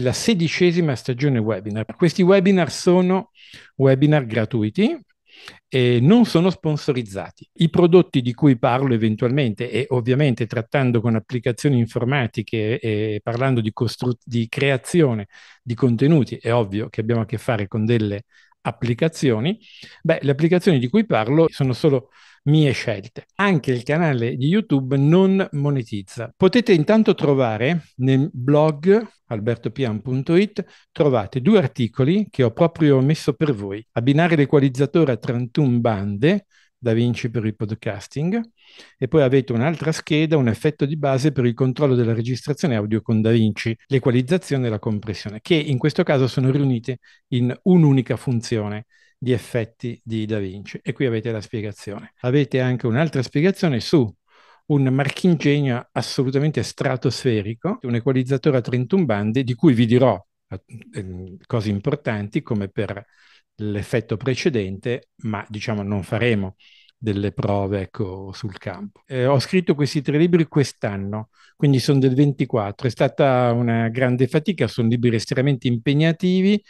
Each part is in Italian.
della sedicesima stagione webinar. Questi webinar sono webinar gratuiti e non sono sponsorizzati. I prodotti di cui parlo eventualmente e ovviamente trattando con applicazioni informatiche e parlando di, costru- di creazione di contenuti, è ovvio che abbiamo a che fare con delle applicazioni, beh, le applicazioni di cui parlo sono solo mie scelte. Anche il canale di YouTube non monetizza. Potete intanto trovare nel blog albertopian.it trovate due articoli che ho proprio messo per voi. Abbinare l'equalizzatore a 31 bande da Vinci per il podcasting e poi avete un'altra scheda, un effetto di base per il controllo della registrazione audio con Da Vinci, l'equalizzazione e la compressione, che in questo caso sono riunite in un'unica funzione di effetti di Da Vinci. E qui avete la spiegazione. Avete anche un'altra spiegazione su un marchingegno assolutamente stratosferico, un equalizzatore a 31 bande di cui vi dirò eh, ehm, cose importanti come per l'effetto precedente, ma diciamo non faremo delle prove ecco, sul campo. Eh, ho scritto questi tre libri quest'anno, quindi sono del 24. È stata una grande fatica, sono libri estremamente impegnativi,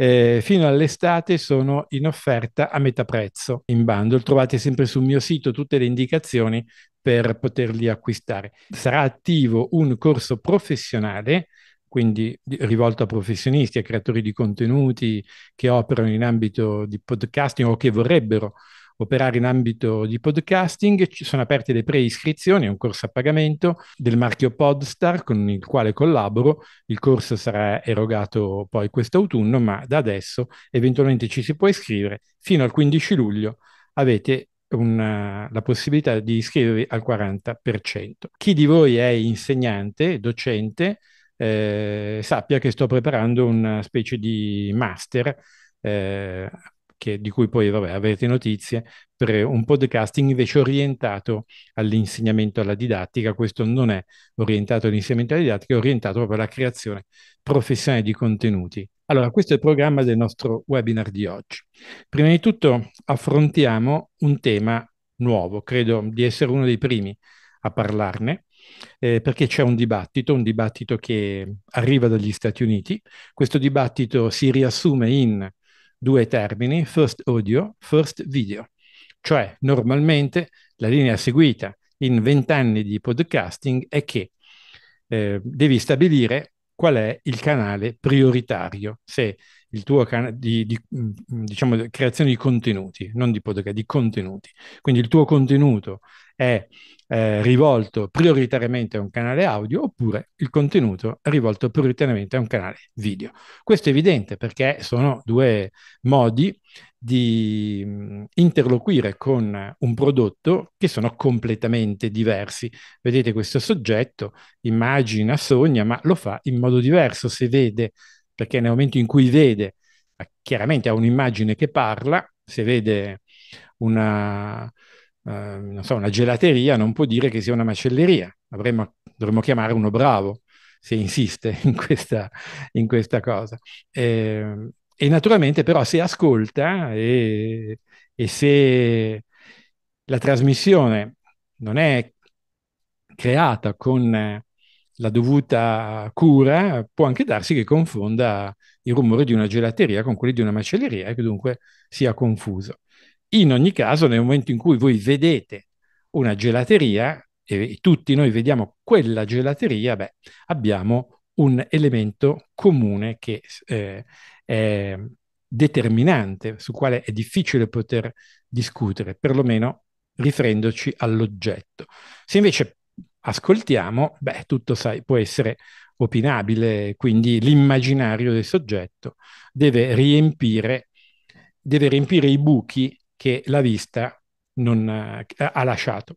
eh, fino all'estate sono in offerta a metà prezzo in bundle. Trovate sempre sul mio sito tutte le indicazioni per poterli acquistare. Sarà attivo un corso professionale quindi rivolto a professionisti, a creatori di contenuti che operano in ambito di podcasting o che vorrebbero operare in ambito di podcasting. Ci sono aperte le preiscrizioni, è un corso a pagamento del marchio Podstar con il quale collaboro. Il corso sarà erogato poi quest'autunno, ma da adesso eventualmente ci si può iscrivere. Fino al 15 luglio avete una, la possibilità di iscrivervi al 40%. Chi di voi è insegnante, docente, eh, sappia che sto preparando una specie di master eh, che, di cui poi vabbè, avrete notizie, per un podcast invece orientato all'insegnamento, alla didattica. Questo non è orientato all'insegnamento alla didattica, è orientato proprio alla creazione professionale di contenuti. Allora, questo è il programma del nostro webinar di oggi. Prima di tutto affrontiamo un tema nuovo, credo di essere uno dei primi a parlarne, eh, perché c'è un dibattito, un dibattito che arriva dagli Stati Uniti. Questo dibattito si riassume in due termini, first audio, first video. Cioè, normalmente la linea seguita in vent'anni di podcasting è che eh, devi stabilire qual è il canale prioritario, se il tuo canale di, di, mm, diciamo, creazione di contenuti, non di podcast, di contenuti. Quindi il tuo contenuto è eh, rivolto prioritariamente a un canale audio oppure il contenuto è rivolto prioritariamente a un canale video. Questo è evidente perché sono due modi di mm, interloquire con un prodotto che sono completamente diversi. Vedete questo soggetto immagina, sogna, ma lo fa in modo diverso se vede, perché nel momento in cui vede, chiaramente ha un'immagine che parla, se vede una, eh, so, una gelateria non può dire che sia una macelleria, Avremmo, dovremmo chiamare uno bravo se insiste in questa, in questa cosa. Eh, e naturalmente però se ascolta e, e se la trasmissione non è creata con la dovuta cura, può anche darsi che confonda il rumore di una gelateria con quelli di una macelleria e che dunque sia confuso. In ogni caso, nel momento in cui voi vedete una gelateria e tutti noi vediamo quella gelateria, beh, abbiamo un elemento comune che eh, è determinante, sul quale è difficile poter discutere, perlomeno riferendoci all'oggetto. Se invece ascoltiamo, beh, tutto sai, può essere opinabile, quindi l'immaginario del soggetto deve riempire, deve riempire i buchi che la vista non, eh, ha lasciato.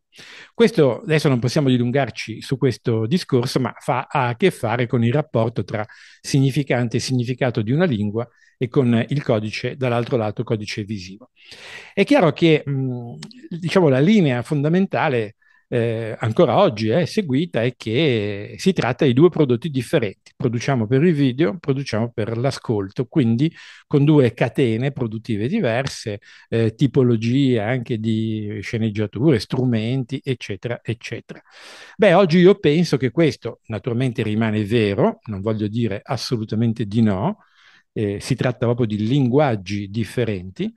Questo adesso non possiamo dilungarci su questo discorso, ma fa, ha a che fare con il rapporto tra significante e significato di una lingua e con il codice, dall'altro lato, codice visivo. È chiaro che mh, diciamo, la linea fondamentale eh, ancora oggi è seguita è che si tratta di due prodotti differenti. Produciamo per il video, produciamo per l'ascolto, quindi con due catene produttive diverse, eh, tipologie anche di sceneggiature, strumenti, eccetera, eccetera. Beh, oggi io penso che questo naturalmente rimane vero, non voglio dire assolutamente di no, eh, si tratta proprio di linguaggi differenti,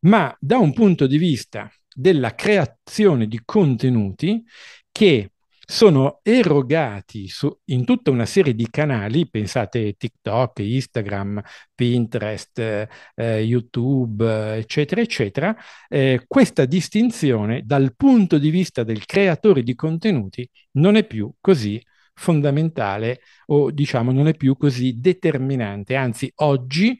ma da un punto di vista della creazione di contenuti che sono erogati su, in tutta una serie di canali, pensate TikTok, Instagram, Pinterest, eh, YouTube, eccetera, eccetera, eh, questa distinzione dal punto di vista del creatore di contenuti non è più così fondamentale o diciamo non è più così determinante, anzi oggi,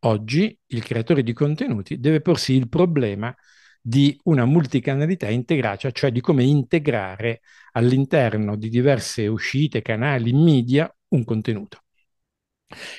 oggi il creatore di contenuti deve porsi il problema di una multicanalità integrata, cioè di come integrare all'interno di diverse uscite, canali, media un contenuto.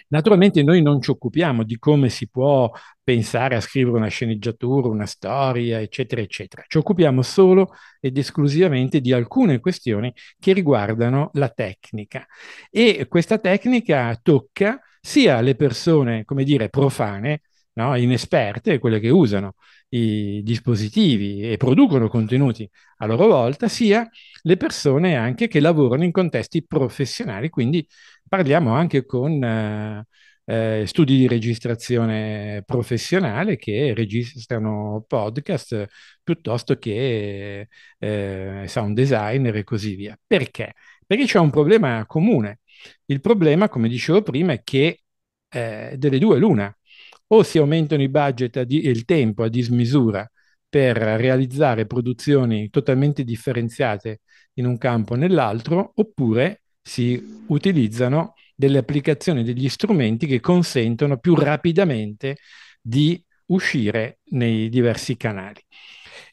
Naturalmente noi non ci occupiamo di come si può pensare a scrivere una sceneggiatura, una storia, eccetera, eccetera. Ci occupiamo solo ed esclusivamente di alcune questioni che riguardano la tecnica e questa tecnica tocca sia le persone, come dire, profane, no? inesperte, quelle che usano i dispositivi e producono contenuti a loro volta, sia le persone anche che lavorano in contesti professionali, quindi parliamo anche con eh, eh studi di registrazione professionale che registrano podcast piuttosto che eh, eh, sound designer e così via. Perché? Perché c'è un problema comune. Il problema, come dicevo prima, è che eh, delle due l'una, o si aumentano i budget e il tempo a dismisura per realizzare produzioni totalmente differenziate in un campo o nell'altro, oppure si utilizzano delle applicazioni, degli strumenti che consentono più rapidamente di uscire nei diversi canali.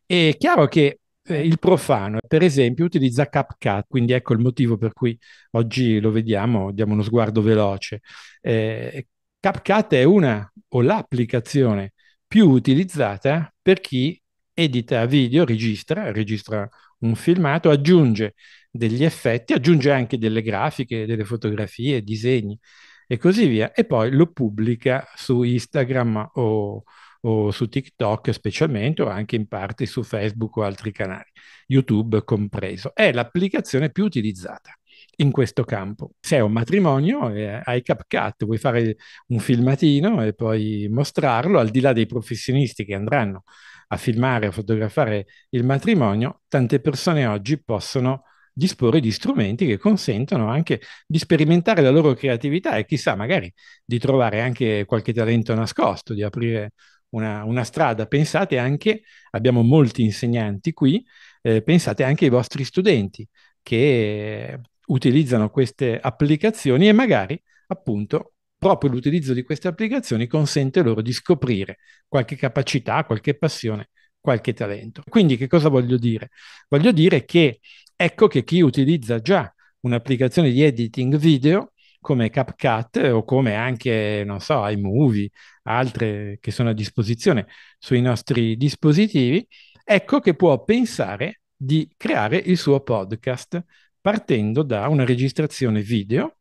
È chiaro che eh, il profano, per esempio, utilizza CapCut, quindi ecco il motivo per cui oggi lo vediamo, diamo uno sguardo veloce. Eh, CapCut è una o l'applicazione più utilizzata per chi edita video, registra, registra un filmato, aggiunge degli effetti, aggiunge anche delle grafiche, delle fotografie, disegni e così via, e poi lo pubblica su Instagram o, o su TikTok specialmente, o anche in parte su Facebook o altri canali, YouTube compreso. È l'applicazione più utilizzata in questo campo. Se è un matrimonio, eh, hai CapCut, vuoi fare un filmatino e poi mostrarlo, al di là dei professionisti che andranno a filmare, a fotografare il matrimonio, tante persone oggi possono disporre di strumenti che consentono anche di sperimentare la loro creatività e chissà magari di trovare anche qualche talento nascosto, di aprire una, una strada. Pensate anche, abbiamo molti insegnanti qui, eh, pensate anche ai vostri studenti che utilizzano queste applicazioni e magari appunto proprio l'utilizzo di queste applicazioni consente loro di scoprire qualche capacità, qualche passione, qualche talento. Quindi che cosa voglio dire? Voglio dire che ecco che chi utilizza già un'applicazione di editing video come CapCut o come anche, non so, iMovie, altre che sono a disposizione sui nostri dispositivi, ecco che può pensare di creare il suo podcast partendo da una registrazione video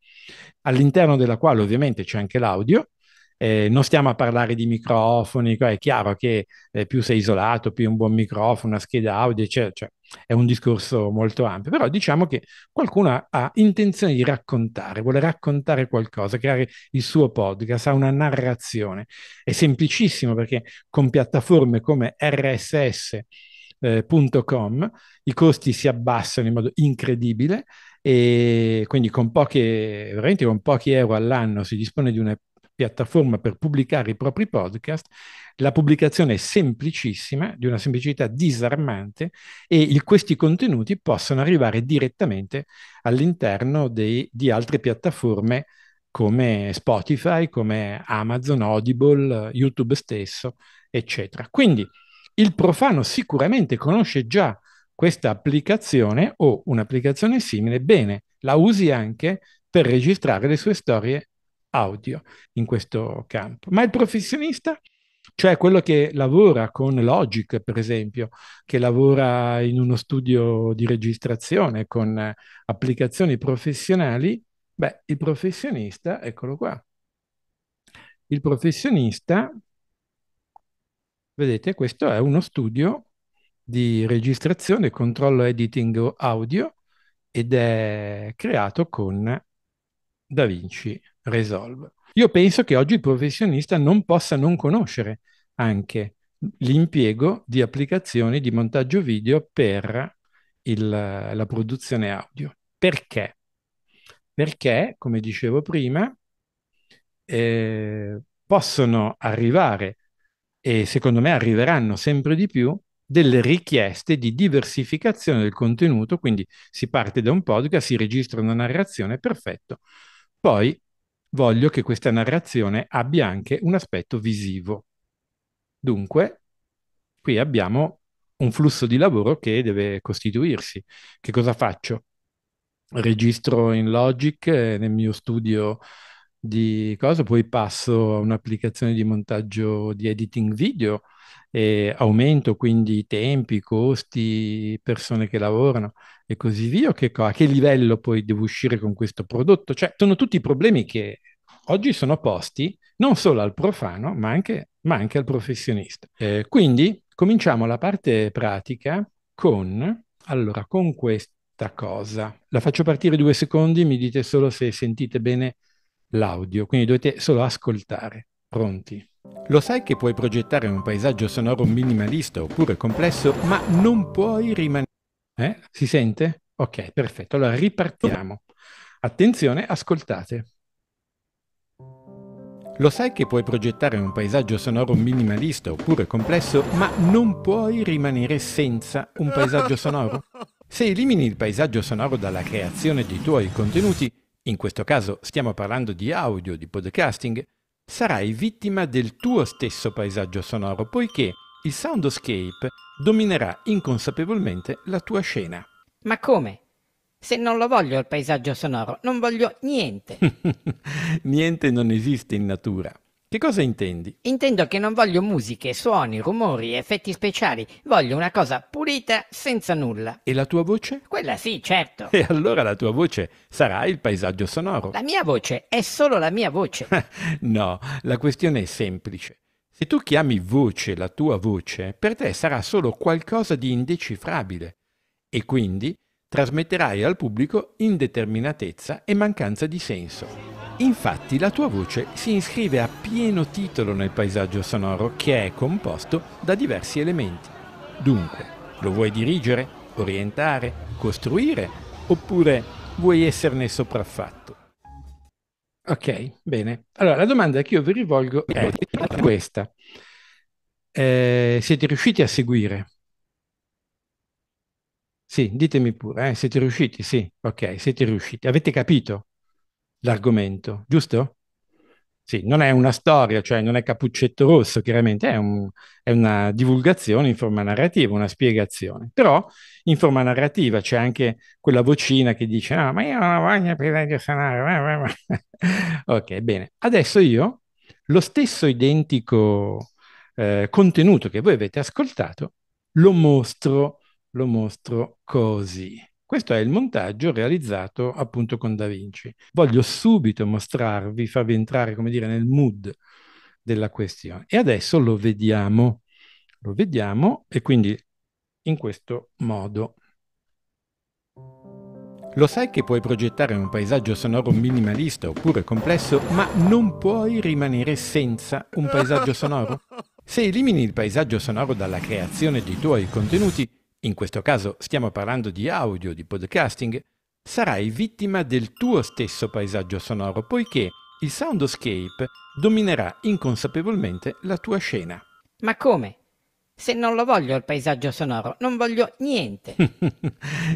all'interno della quale ovviamente c'è anche l'audio. Eh, non stiamo a parlare di microfoni, è chiaro che eh, più sei isolato, più un buon microfono, una scheda audio, eccetera, cioè, è un discorso molto ampio, però diciamo che qualcuno ha, ha intenzione di raccontare, vuole raccontare qualcosa, creare il suo podcast, ha una narrazione. È semplicissimo perché con piattaforme come RSS eh, i costi si abbassano in modo incredibile e quindi con pochi, con pochi euro all'anno si dispone di una piattaforma per pubblicare i propri podcast, la pubblicazione è semplicissima, di una semplicità disarmante e il, questi contenuti possono arrivare direttamente all'interno dei, di altre piattaforme come Spotify, come Amazon, Audible, eh, YouTube stesso, eccetera. Quindi il profano sicuramente conosce già questa applicazione o un'applicazione simile, bene, la usi anche per registrare le sue storie audio in questo campo. Ma il professionista, cioè quello che lavora con Logic, per esempio, che lavora in uno studio di registrazione con applicazioni professionali, beh, il professionista, eccolo qua. Il professionista Vedete, questo è uno studio di registrazione, controllo editing audio ed è creato con DaVinci Resolve. Io penso che oggi il professionista non possa non conoscere anche l'impiego di applicazioni di montaggio video per il, la produzione audio. Perché? Perché, come dicevo prima, eh, possono arrivare e secondo me arriveranno sempre di più, delle richieste di diversificazione del contenuto, quindi si parte da un podcast, si registra una narrazione, perfetto. Poi voglio che questa narrazione abbia anche un aspetto visivo. Dunque, qui abbiamo un flusso di lavoro che deve costituirsi. Che cosa faccio? Registro in Logic, eh, nel mio studio di cosa, poi passo a un'applicazione di montaggio di editing video e aumento quindi i tempi, i costi, persone che lavorano e così via, che a che livello poi devo uscire con questo prodotto? Cioè, sono tutti problemi che oggi sono posti non solo al profano, ma anche, ma anche al professionista. Eh, quindi cominciamo la parte pratica con, allora, con questa cosa. La faccio partire due secondi, mi dite solo se sentite bene l'audio, quindi dovete solo ascoltare. Pronti? Lo sai che puoi progettare un paesaggio sonoro minimalista oppure complesso, ma non puoi rimanere... Eh? Si sente? Ok, perfetto. Allora ripartiamo. Attenzione, ascoltate. Lo sai che puoi progettare un paesaggio sonoro minimalista oppure complesso, ma non puoi rimanere senza un paesaggio sonoro? Se elimini il paesaggio sonoro dalla creazione dei tuoi contenuti, in questo caso stiamo parlando di audio, di podcasting, sarai vittima del tuo stesso paesaggio sonoro poiché il soundscape dominerà inconsapevolmente la tua scena. Ma come? Se non lo voglio il paesaggio sonoro, non voglio niente. niente non esiste in natura. Che cosa intendi? Intendo che non voglio musiche, suoni, rumori, effetti speciali. Voglio una cosa pulita, senza nulla. E la tua voce? Quella sì, certo. E allora la tua voce sarà il paesaggio sonoro. La mia voce è solo la mia voce. no, la questione è semplice. Se tu chiami voce la tua voce, per te sarà solo qualcosa di indecifrabile. E quindi trasmetterai al pubblico indeterminatezza e mancanza di senso. Infatti la tua voce si iscrive a pieno titolo nel paesaggio sonoro che è composto da diversi elementi. Dunque, lo vuoi dirigere, orientare, costruire oppure vuoi esserne sopraffatto? Ok, bene. Allora la domanda che io vi rivolgo è questa. Eh, siete riusciti a seguire sì, ditemi pure, eh, siete riusciti? Sì, ok, siete riusciti. Avete capito l'argomento, giusto? Sì, non è una storia, cioè non è Cappuccetto Rosso, chiaramente, è, un, è una divulgazione in forma narrativa, una spiegazione. Però in forma narrativa c'è anche quella vocina che dice no, ah, ma io non voglio più ragionare. ok, bene. Adesso io lo stesso identico eh, contenuto che voi avete ascoltato lo mostro lo mostro così. Questo è il montaggio realizzato appunto con Da Vinci. Voglio subito mostrarvi, farvi entrare, come dire, nel mood della questione. E adesso lo vediamo. Lo vediamo e quindi in questo modo. Lo sai che puoi progettare un paesaggio sonoro minimalista oppure complesso, ma non puoi rimanere senza un paesaggio sonoro? Se elimini il paesaggio sonoro dalla creazione dei tuoi contenuti, in questo caso stiamo parlando di audio, di podcasting, sarai vittima del tuo stesso paesaggio sonoro poiché il soundscape dominerà inconsapevolmente la tua scena. Ma come? Se non lo voglio il paesaggio sonoro, non voglio niente.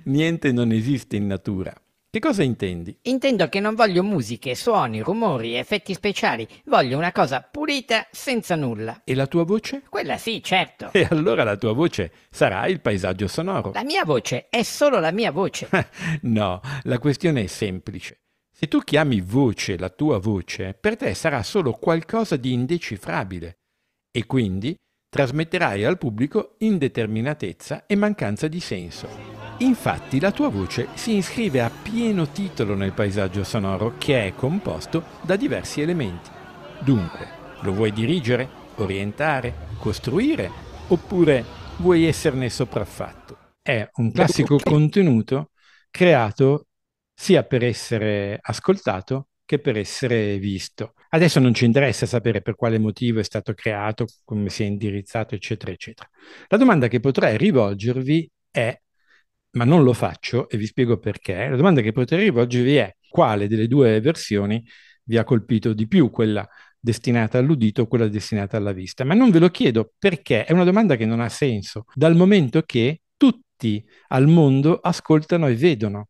niente non esiste in natura. Che cosa intendi? Intendo che non voglio musiche, suoni, rumori, effetti speciali. Voglio una cosa pulita, senza nulla. E la tua voce? Quella sì, certo. E allora la tua voce sarà il paesaggio sonoro. La mia voce è solo la mia voce. no, la questione è semplice. Se tu chiami voce la tua voce, per te sarà solo qualcosa di indecifrabile. E quindi trasmetterai al pubblico indeterminatezza e mancanza di senso. Infatti la tua voce si iscrive a pieno titolo nel paesaggio sonoro che è composto da diversi elementi. Dunque, lo vuoi dirigere, orientare, costruire oppure vuoi esserne sopraffatto? È un classico contenuto creato sia per essere ascoltato che per essere visto. Adesso non ci interessa sapere per quale motivo è stato creato, come si è indirizzato, eccetera, eccetera. La domanda che potrei rivolgervi è, ma non lo faccio e vi spiego perché, la domanda che potrei rivolgervi è quale delle due versioni vi ha colpito di più, quella destinata all'udito o quella destinata alla vista. Ma non ve lo chiedo perché è una domanda che non ha senso, dal momento che tutti al mondo ascoltano e vedono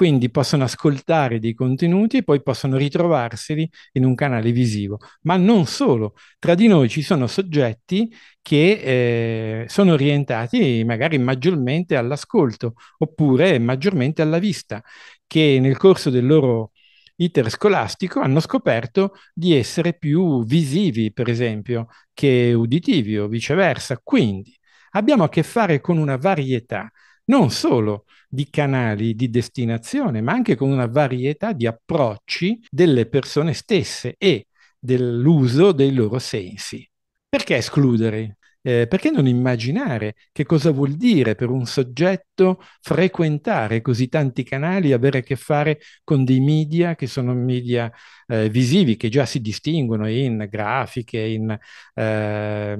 quindi possono ascoltare dei contenuti e poi possono ritrovarseli in un canale visivo. Ma non solo, tra di noi ci sono soggetti che eh, sono orientati magari maggiormente all'ascolto oppure maggiormente alla vista, che nel corso del loro iter scolastico hanno scoperto di essere più visivi, per esempio, che uditivi o viceversa. Quindi abbiamo a che fare con una varietà non solo di canali di destinazione, ma anche con una varietà di approcci delle persone stesse e dell'uso dei loro sensi. Perché escludere? Eh, perché non immaginare che cosa vuol dire per un soggetto frequentare così tanti canali, avere a che fare con dei media che sono media eh, visivi, che già si distinguono in grafiche, in eh,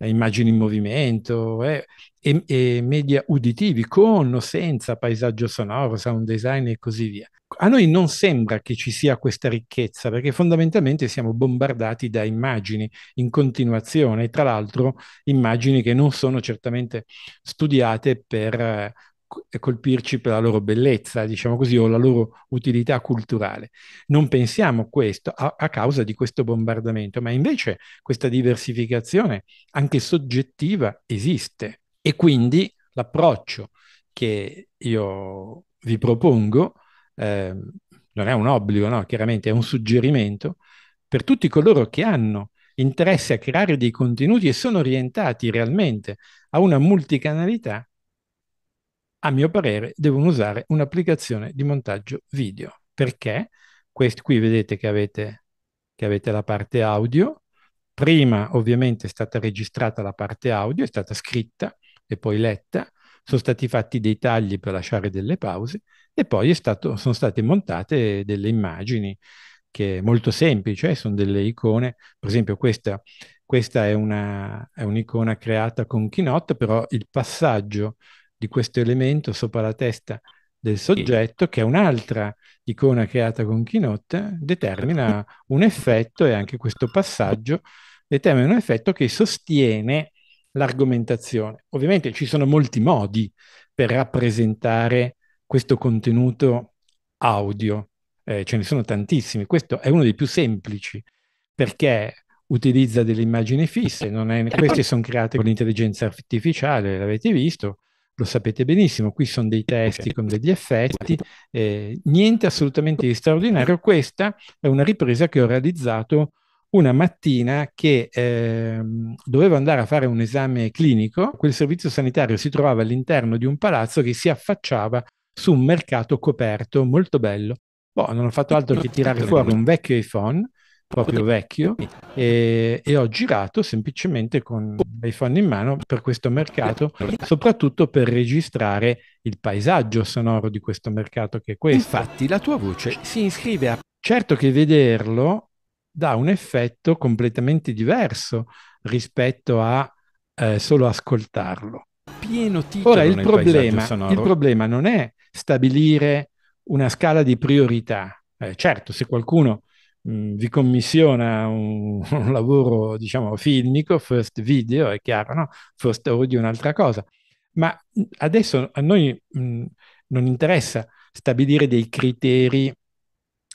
immagini in movimento, eh, e, e media uditivi, con o senza paesaggio sonoro, sound design e così via. A noi non sembra che ci sia questa ricchezza, perché fondamentalmente siamo bombardati da immagini in continuazione, tra l'altro immagini che non sono certamente studiate per eh, colpirci per la loro bellezza, diciamo così, o la loro utilità culturale. Non pensiamo questo a, a, causa di questo bombardamento, ma invece questa diversificazione anche soggettiva esiste. E quindi l'approccio che io vi propongo eh, non è un obbligo, no? chiaramente è un suggerimento per tutti coloro che hanno interesse a creare dei contenuti e sono orientati realmente a una multicanalità, a mio parere devono usare un'applicazione di montaggio video. Perché? Questo qui vedete che avete, che avete la parte audio, prima ovviamente è stata registrata la parte audio, è stata scritta, e poi letta, sono stati fatti dei tagli per lasciare delle pause e poi stato, sono state montate delle immagini che è molto semplice, eh, sono delle icone, per esempio questa, questa è, una, è un'icona creata con Keynote, però il passaggio di questo elemento sopra la testa del soggetto, che è un'altra icona creata con Keynote, determina un effetto e anche questo passaggio determina un effetto che sostiene l'argomentazione. Ovviamente ci sono molti modi per rappresentare questo contenuto audio, eh, ce ne sono tantissimi, questo è uno dei più semplici perché utilizza delle immagini fisse, è... queste sono create con l'intelligenza artificiale, l'avete visto, lo sapete benissimo, qui sono dei testi con degli effetti, eh, niente assolutamente di straordinario, questa è una ripresa che ho realizzato una mattina che eh, dovevo andare a fare un esame clinico, quel servizio sanitario si trovava all'interno di un palazzo che si affacciava su un mercato coperto molto bello. Boh, non ho fatto altro che tirare fuori un vecchio iPhone, proprio vecchio, e, e ho girato semplicemente con l'iPhone in mano per questo mercato, soprattutto per registrare il paesaggio sonoro di questo mercato che è questo. Infatti la tua voce si iscrive a... Certo che vederlo dà un effetto completamente diverso rispetto a eh, solo ascoltarlo. Pieno titolo Ora, il problema, il problema non è stabilire una scala di priorità. Eh, certo, se qualcuno mh, vi commissiona un, un, lavoro, diciamo, filmico, first video, è chiaro, no? First audio è un'altra cosa. Ma adesso a noi mh, non interessa stabilire dei criteri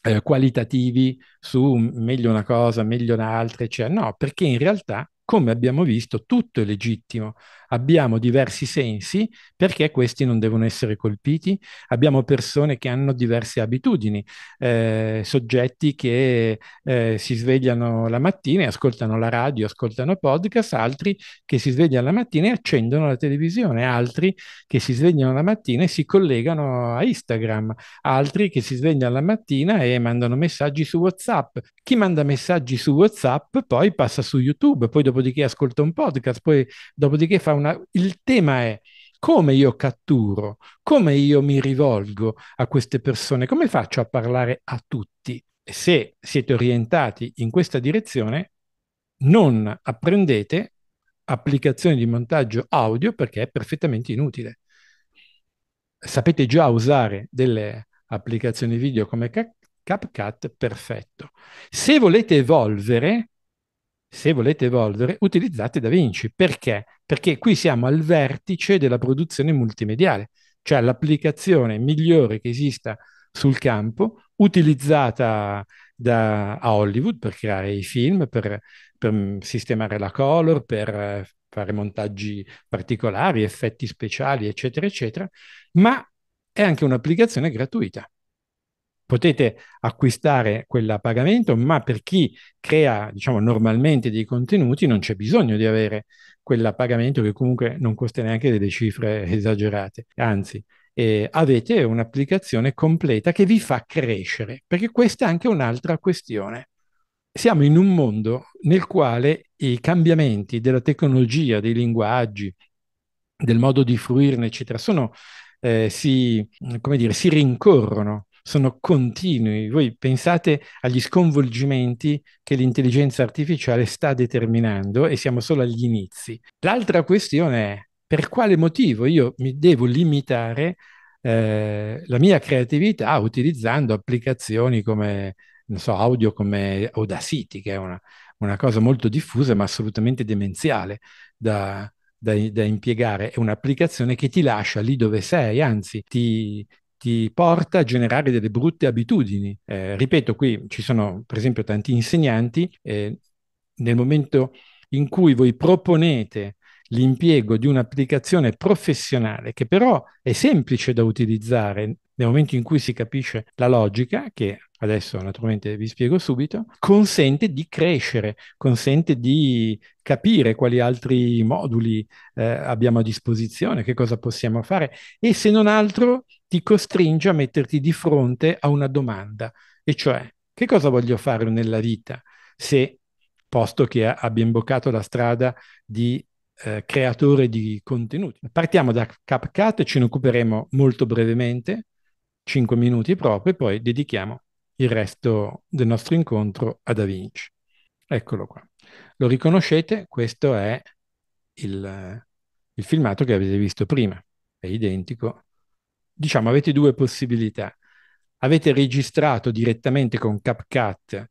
eh, qualitativi su meglio una cosa, meglio un'altra, eccetera. No, perché in realtà, come abbiamo visto, tutto è legittimo abbiamo diversi sensi, perché questi non devono essere colpiti? Abbiamo persone che hanno diverse abitudini, eh, soggetti che eh, si svegliano la mattina e ascoltano la radio, ascoltano podcast, altri che si svegliano la mattina e accendono la televisione, altri che si svegliano la mattina e si collegano a Instagram, altri che si svegliano la mattina e mandano messaggi su WhatsApp. Chi manda messaggi su WhatsApp poi passa su YouTube, poi dopodiché ascolta un podcast, poi dopodiché fa un una... il tema è come io catturo, come io mi rivolgo a queste persone, come faccio a parlare a tutti. Se siete orientati in questa direzione, non apprendete applicazioni di montaggio audio perché è perfettamente inutile. Sapete già usare delle applicazioni video come CapCut, perfetto. Se volete evolvere, se volete evolvere, utilizzate DaVinci perché perché qui siamo al vertice della produzione multimediale, cioè l'applicazione migliore che esista sul campo, utilizzata da, a Hollywood per creare i film, per, per mm, sistemare la color, per eh, fare montaggi particolari, effetti speciali, eccetera, eccetera, ma è anche un'applicazione gratuita. Potete acquistare quella a pagamento, ma per chi crea, diciamo, normalmente dei contenuti non c'è bisogno di avere quella pagamento che comunque non costa neanche delle cifre esagerate, anzi eh, avete un'applicazione completa che vi fa crescere, perché questa è anche un'altra questione. Siamo in un mondo nel quale i cambiamenti della tecnologia, dei linguaggi, del modo di fruirne, eccetera, sono, eh, si, dire, si rincorrono sono continui. Voi pensate agli sconvolgimenti che l'intelligenza artificiale sta determinando e siamo solo agli inizi. L'altra questione è per quale motivo io mi devo limitare eh, la mia creatività utilizzando applicazioni come, non so, audio come Audacity, che è una, una cosa molto diffusa ma assolutamente demenziale da, da, da, impiegare, è un'applicazione che ti lascia lì dove sei, anzi ti, ti porta a generare delle brutte abitudini. Eh, ripeto, qui ci sono per esempio tanti insegnanti, eh, nel momento in cui voi proponete l'impiego di un'applicazione professionale che però è semplice da utilizzare nel momento in cui si capisce la logica, che adesso naturalmente vi spiego subito, consente di crescere, consente di capire quali altri moduli eh, abbiamo a disposizione, che cosa possiamo fare e se non altro ti costringe a metterti di fronte a una domanda, e cioè che cosa voglio fare nella vita se, posto che abbia imboccato la strada di eh, creatore di contenuti. Partiamo da CapCut, ce ne occuperemo molto brevemente, 5 minuti proprio, e poi dedichiamo il resto del nostro incontro a Da Vinci. Eccolo qua. Lo riconoscete? Questo è il, il filmato che avete visto prima. È identico. Diciamo, avete due possibilità. Avete registrato direttamente con CapCut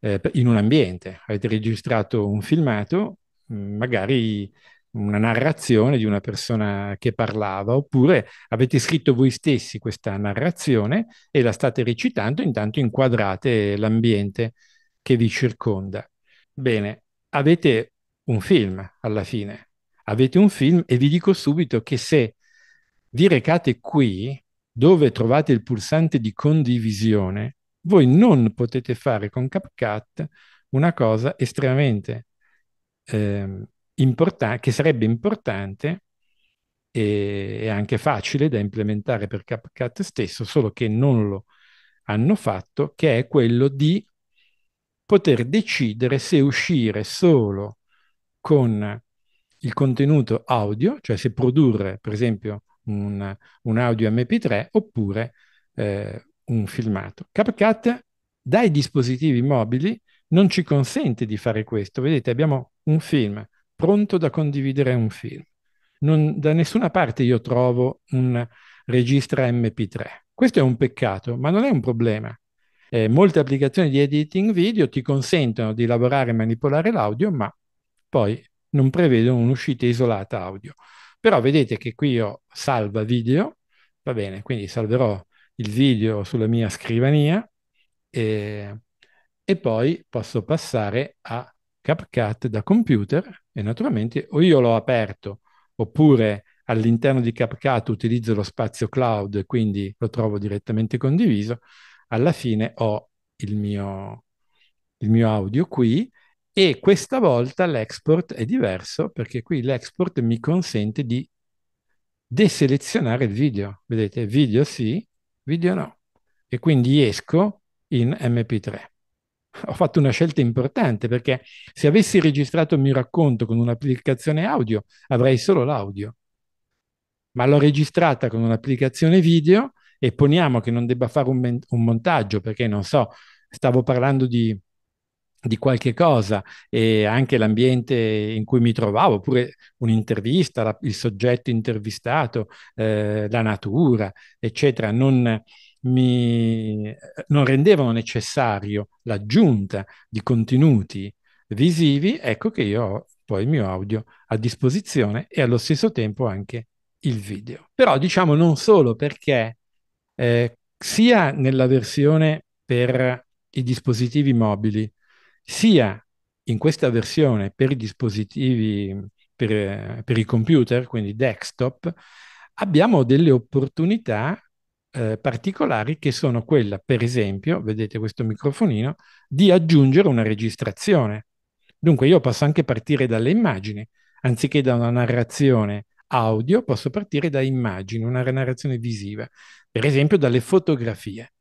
eh, in un ambiente, avete registrato un filmato, mm, magari una narrazione di una persona che parlava, oppure avete scritto voi stessi questa narrazione e la state recitando, intanto inquadrate l'ambiente che vi circonda. Bene, avete un film alla fine, avete un film e vi dico subito che se vi recate qui, dove trovate il pulsante di condivisione, voi non potete fare con CapCut una cosa estremamente eh, importan- che sarebbe importante e, e anche facile da implementare per CapCut stesso, solo che non lo hanno fatto, che è quello di poter decidere se uscire solo con il contenuto audio, cioè se produrre per esempio un, un audio MP3 oppure eh, un filmato. CapCut dai dispositivi mobili non ci consente di fare questo. Vedete, abbiamo un film pronto da condividere un film. Non, da nessuna parte io trovo un registra MP3. Questo è un peccato, ma non è un problema. Eh, molte applicazioni di editing video ti consentono di lavorare e manipolare l'audio, ma poi non prevedono un'uscita isolata audio. Però vedete che qui ho salva video, va bene, quindi salverò il video sulla mia scrivania e, eh, e poi posso passare a CapCut da computer e naturalmente o io l'ho aperto oppure all'interno di CapCut utilizzo lo spazio cloud, e quindi lo trovo direttamente condiviso, alla fine ho il mio, il mio audio qui e questa volta l'export è diverso perché qui l'export mi consente di deselezionare il video. Vedete, video sì, video no. E quindi esco in MP3. ho fatto una scelta importante perché se avessi registrato il mio racconto con un'applicazione audio avrei solo l'audio, ma l'ho registrata con un'applicazione video e poniamo che non debba fare un, men- un montaggio perché non so, stavo parlando di, di qualche cosa e anche l'ambiente in cui mi trovavo, oppure un'intervista, la, il soggetto intervistato, eh, la natura, eccetera, non, mi, non rendevano necessario l'aggiunta di contenuti visivi, ecco che io ho poi il mio audio a disposizione e allo stesso tempo anche il video. Però diciamo non solo perché eh, sia nella versione per i dispositivi mobili, sia in questa versione per i dispositivi per, eh, per i computer, quindi desktop, abbiamo delle opportunità eh, particolari che sono quella, per esempio, vedete questo microfonino, di aggiungere una registrazione. Dunque io posso anche partire dalle immagini, anziché da una narrazione audio, posso partire da immagini, una narrazione visiva, per esempio dalle fotografie.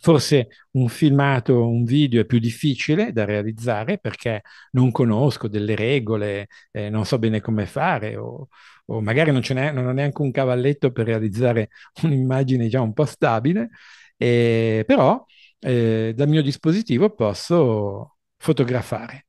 Forse un filmato, un video è più difficile da realizzare perché non conosco delle regole, eh, non so bene come fare o, o magari non, non, ho neanche un cavalletto per realizzare un'immagine già diciamo, un po' stabile, eh, però eh, dal mio dispositivo posso fotografare.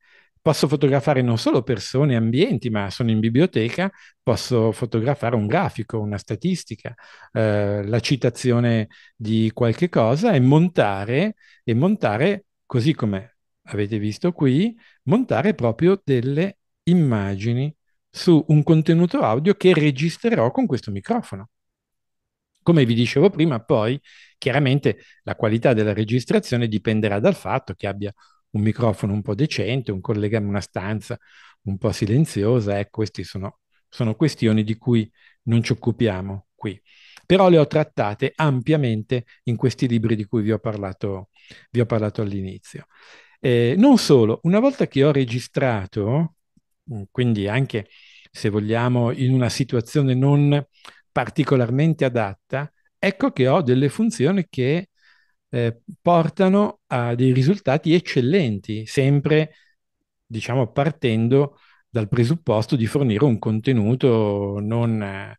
Posso fotografare non solo persone e ambienti, ma sono in biblioteca, posso fotografare un grafico, una statistica, eh, la citazione di qualche cosa e montare, e montare, così come avete visto qui, montare proprio delle immagini su un contenuto audio che registrerò con questo microfono. Come vi dicevo prima, poi chiaramente la qualità della registrazione dipenderà dal fatto che abbia un microfono un po' decente, un collegamento, una stanza un po' silenziosa, ecco, eh, queste sono, sono questioni di cui non ci occupiamo qui. Però le ho trattate ampiamente in questi libri di cui vi ho parlato, vi ho parlato all'inizio. Eh, non solo, una volta che ho registrato, mm, quindi anche se vogliamo in una situazione non particolarmente adatta, ecco che ho delle funzioni che eh, portano a dei risultati eccellenti, sempre diciamo partendo dal presupposto di fornire un contenuto non eh,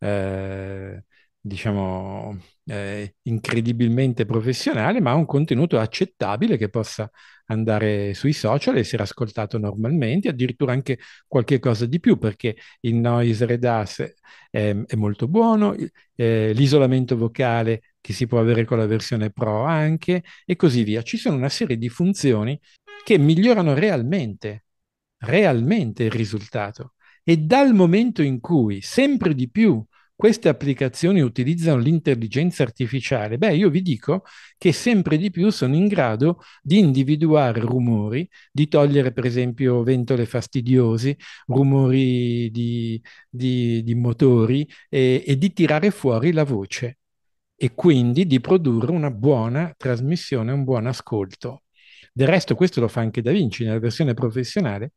eh, diciamo eh, incredibilmente professionale, ma un contenuto accettabile che possa andare sui social, e essere ascoltato normalmente, addirittura anche qualche cosa di più, perché il noise redass è, ehm, è molto buono, eh, l'isolamento vocale che si può avere con la versione Pro anche e così via. Ci sono una serie di funzioni che migliorano realmente, realmente il risultato. E dal momento in cui sempre di più queste applicazioni utilizzano l'intelligenza artificiale, beh, io vi dico che sempre di più sono in grado di individuare rumori, di togliere per esempio ventole fastidiosi, rumori di, di, di motori e, e di tirare fuori la voce e quindi di produrre una buona trasmissione, un buon ascolto. Del resto questo lo fa anche Da Vinci, nella versione professionale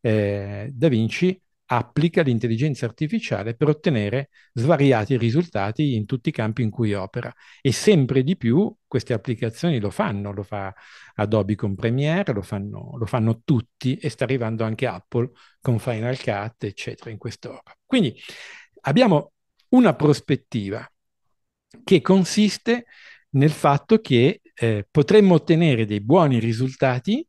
eh, Da Vinci applica l'intelligenza artificiale per ottenere svariati risultati in tutti i campi in cui opera e sempre di più queste applicazioni lo fanno, lo fa Adobe con Premiere, lo fanno, lo fanno tutti e sta arrivando anche Apple con Final Cut, eccetera, in quest'ora. Quindi abbiamo una prospettiva che consiste nel fatto che eh, potremmo ottenere dei buoni risultati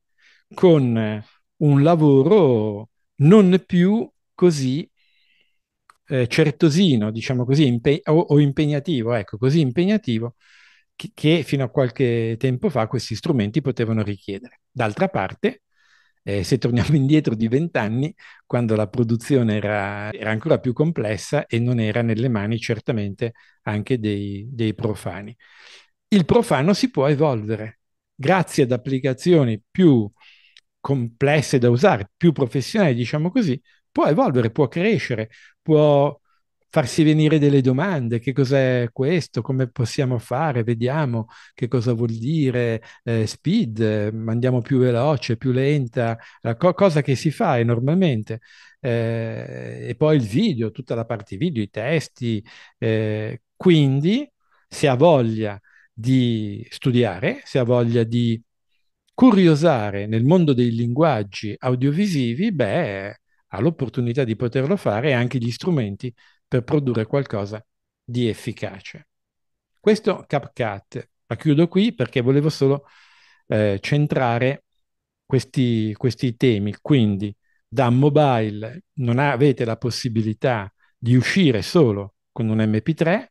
con eh, un lavoro non più così eh, certosino, diciamo così, impe- o, o, impegnativo, ecco, così impegnativo che, che fino a qualche tempo fa questi strumenti potevano richiedere. D'altra parte, eh, se torniamo indietro di vent'anni, quando la produzione era, era, ancora più complessa e non era nelle mani certamente anche dei, dei profani. Il profano si può evolvere grazie ad applicazioni più complesse da usare, più professionali, diciamo così, può evolvere, può crescere, può farsi venire delle domande, che cos'è questo, come possiamo fare, vediamo che cosa vuol dire eh, speed, andiamo più veloce, più lenta, la co- cosa che si fa enormemente. Eh, e poi il video, tutta la parte video, i testi. Eh, quindi, se ha voglia di studiare, se ha voglia di curiosare nel mondo dei linguaggi audiovisivi, beh, ha l'opportunità di poterlo fare e anche gli strumenti per produrre qualcosa di efficace. Questo CapCut, la chiudo qui perché volevo solo eh, centrare questi, questi temi, quindi da mobile non avete la possibilità di uscire solo con un MP3,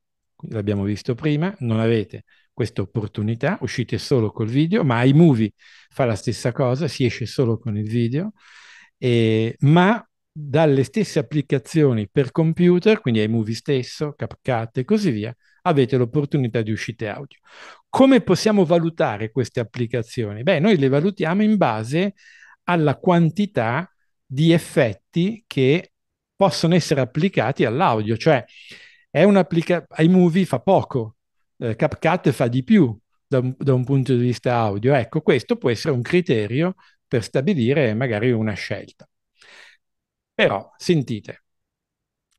l'abbiamo visto prima, non avete questa opportunità, uscite solo col video, ma iMovie fa la stessa cosa, si esce solo con il video, e, ma dalle stesse applicazioni per computer, quindi iMovie stesso, CapCut e così via, avete l'opportunità di uscite audio. Come possiamo valutare queste applicazioni? Beh, noi le valutiamo in base alla quantità di effetti che possono essere applicati all'audio, cioè è un'applicazione, iMovie fa poco, eh, CapCut fa di più da un, da un punto di vista audio. Ecco, questo può essere un criterio per stabilire magari una scelta. Però sentite,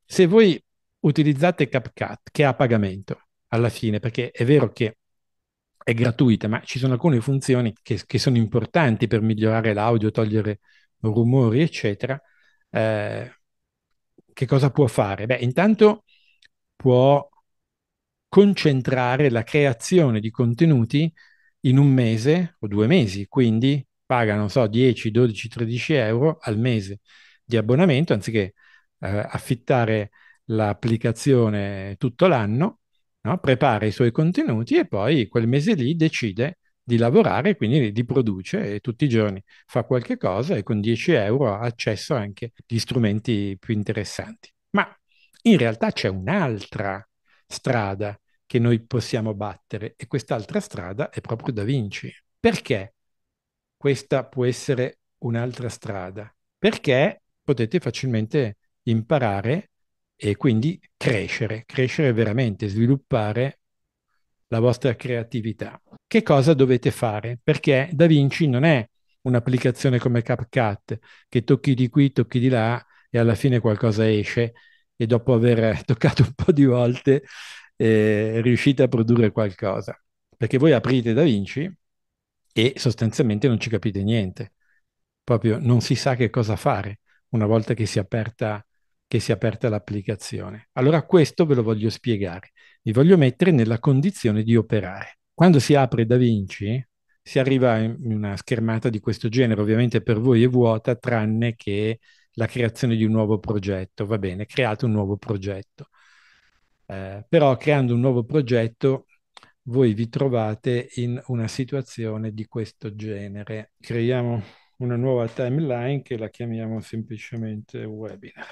se voi utilizzate CapCut che è a pagamento alla fine, perché è vero che è gratuita, ma ci sono alcune funzioni che, che sono importanti per migliorare l'audio, togliere rumori, eccetera, eh, che cosa può fare? Beh, intanto può concentrare la creazione di contenuti in un mese o due mesi, quindi paga, non so, 10, 12, 13 euro al mese di abbonamento, anziché eh, affittare l'applicazione tutto l'anno, no? prepara i suoi contenuti e poi quel mese lì decide di lavorare, quindi li produce e tutti i giorni fa qualche cosa e con 10 euro ha accesso anche agli strumenti più interessanti. Ma in realtà c'è un'altra strada che noi possiamo battere e quest'altra strada è proprio Da Vinci. Perché questa può essere un'altra strada? Perché potete facilmente imparare e quindi crescere, crescere veramente, sviluppare la vostra creatività. Che cosa dovete fare? Perché Da Vinci non è un'applicazione come CapCut che tocchi di qui, tocchi di là e alla fine qualcosa esce e dopo aver toccato un po' di volte eh, riuscite a produrre qualcosa. Perché voi aprite Da Vinci e sostanzialmente non ci capite niente, proprio non si sa che cosa fare una volta che si è aperta, aperta l'applicazione. Allora questo ve lo voglio spiegare, vi voglio mettere nella condizione di operare. Quando si apre DaVinci si arriva in una schermata di questo genere, ovviamente per voi è vuota tranne che la creazione di un nuovo progetto, va bene, create un nuovo progetto. Eh, però creando un nuovo progetto voi vi trovate in una situazione di questo genere. Creiamo una nuova timeline che la chiamiamo semplicemente webinar.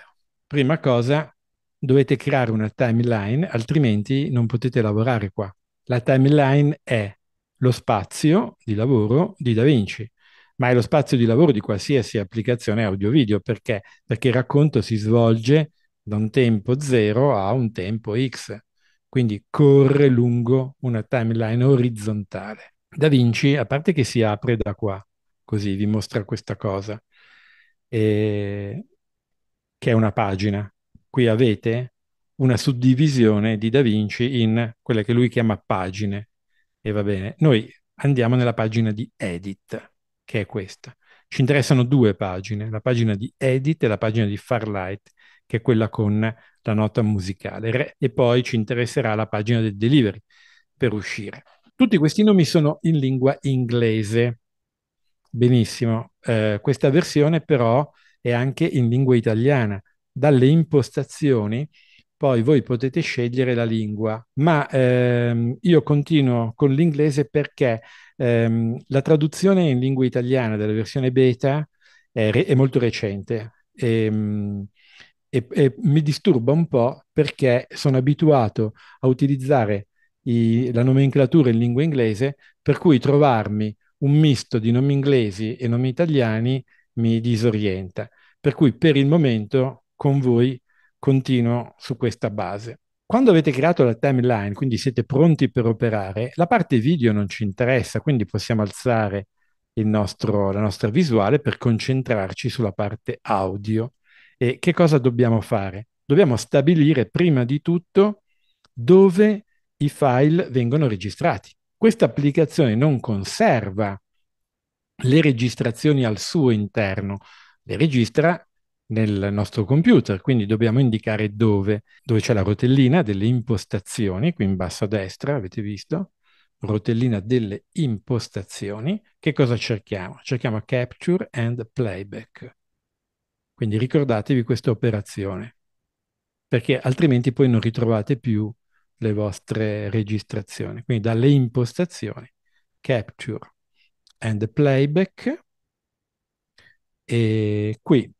Prima cosa, dovete creare una timeline, altrimenti non potete lavorare qua. La timeline è lo spazio di lavoro di DaVinci, ma è lo spazio di lavoro di qualsiasi applicazione audio-video. Perché? Perché il racconto si svolge da un tempo 0 a un tempo X, quindi corre lungo una timeline orizzontale. Da Vinci, a parte che si apre da qua, così vi mostra questa cosa, e... che è una pagina. Qui avete una suddivisione di Da Vinci in quelle che lui chiama pagine. E va bene, noi andiamo nella pagina di edit, che è questa. Ci interessano due pagine, la pagina di edit e la pagina di Farlight, che è quella con la nota musicale. E poi ci interesserà la pagina del delivery per uscire. Tutti questi nomi sono in lingua inglese, Benissimo, eh, questa versione però è anche in lingua italiana. Dalle impostazioni poi voi potete scegliere la lingua, ma ehm, io continuo con l'inglese perché ehm, la traduzione in lingua italiana della versione beta è, re- è molto recente e, ehm, e, e, mi disturba un po' perché sono abituato a utilizzare i, la nomenclatura in lingua inglese, per cui trovarmi un misto di nomi inglesi e nomi italiani mi disorienta. Per cui per il momento con voi continuo su questa base. Quando avete creato la timeline, quindi siete pronti per operare, la parte video non ci interessa, quindi possiamo alzare nostro, la nostra visuale per concentrarci sulla parte audio. E che cosa dobbiamo fare? Dobbiamo stabilire prima di tutto dove i file vengono registrati questa applicazione non conserva le registrazioni al suo interno, le registra nel nostro computer, quindi dobbiamo indicare dove, dove c'è la rotellina delle impostazioni, qui in basso a destra, avete visto? Rotellina delle impostazioni, che cosa cerchiamo? Cerchiamo capture and playback. Quindi ricordatevi questa operazione, perché altrimenti poi non ritrovate più le vostre registrazioni. Quindi dalle impostazioni, capture and playback, e qui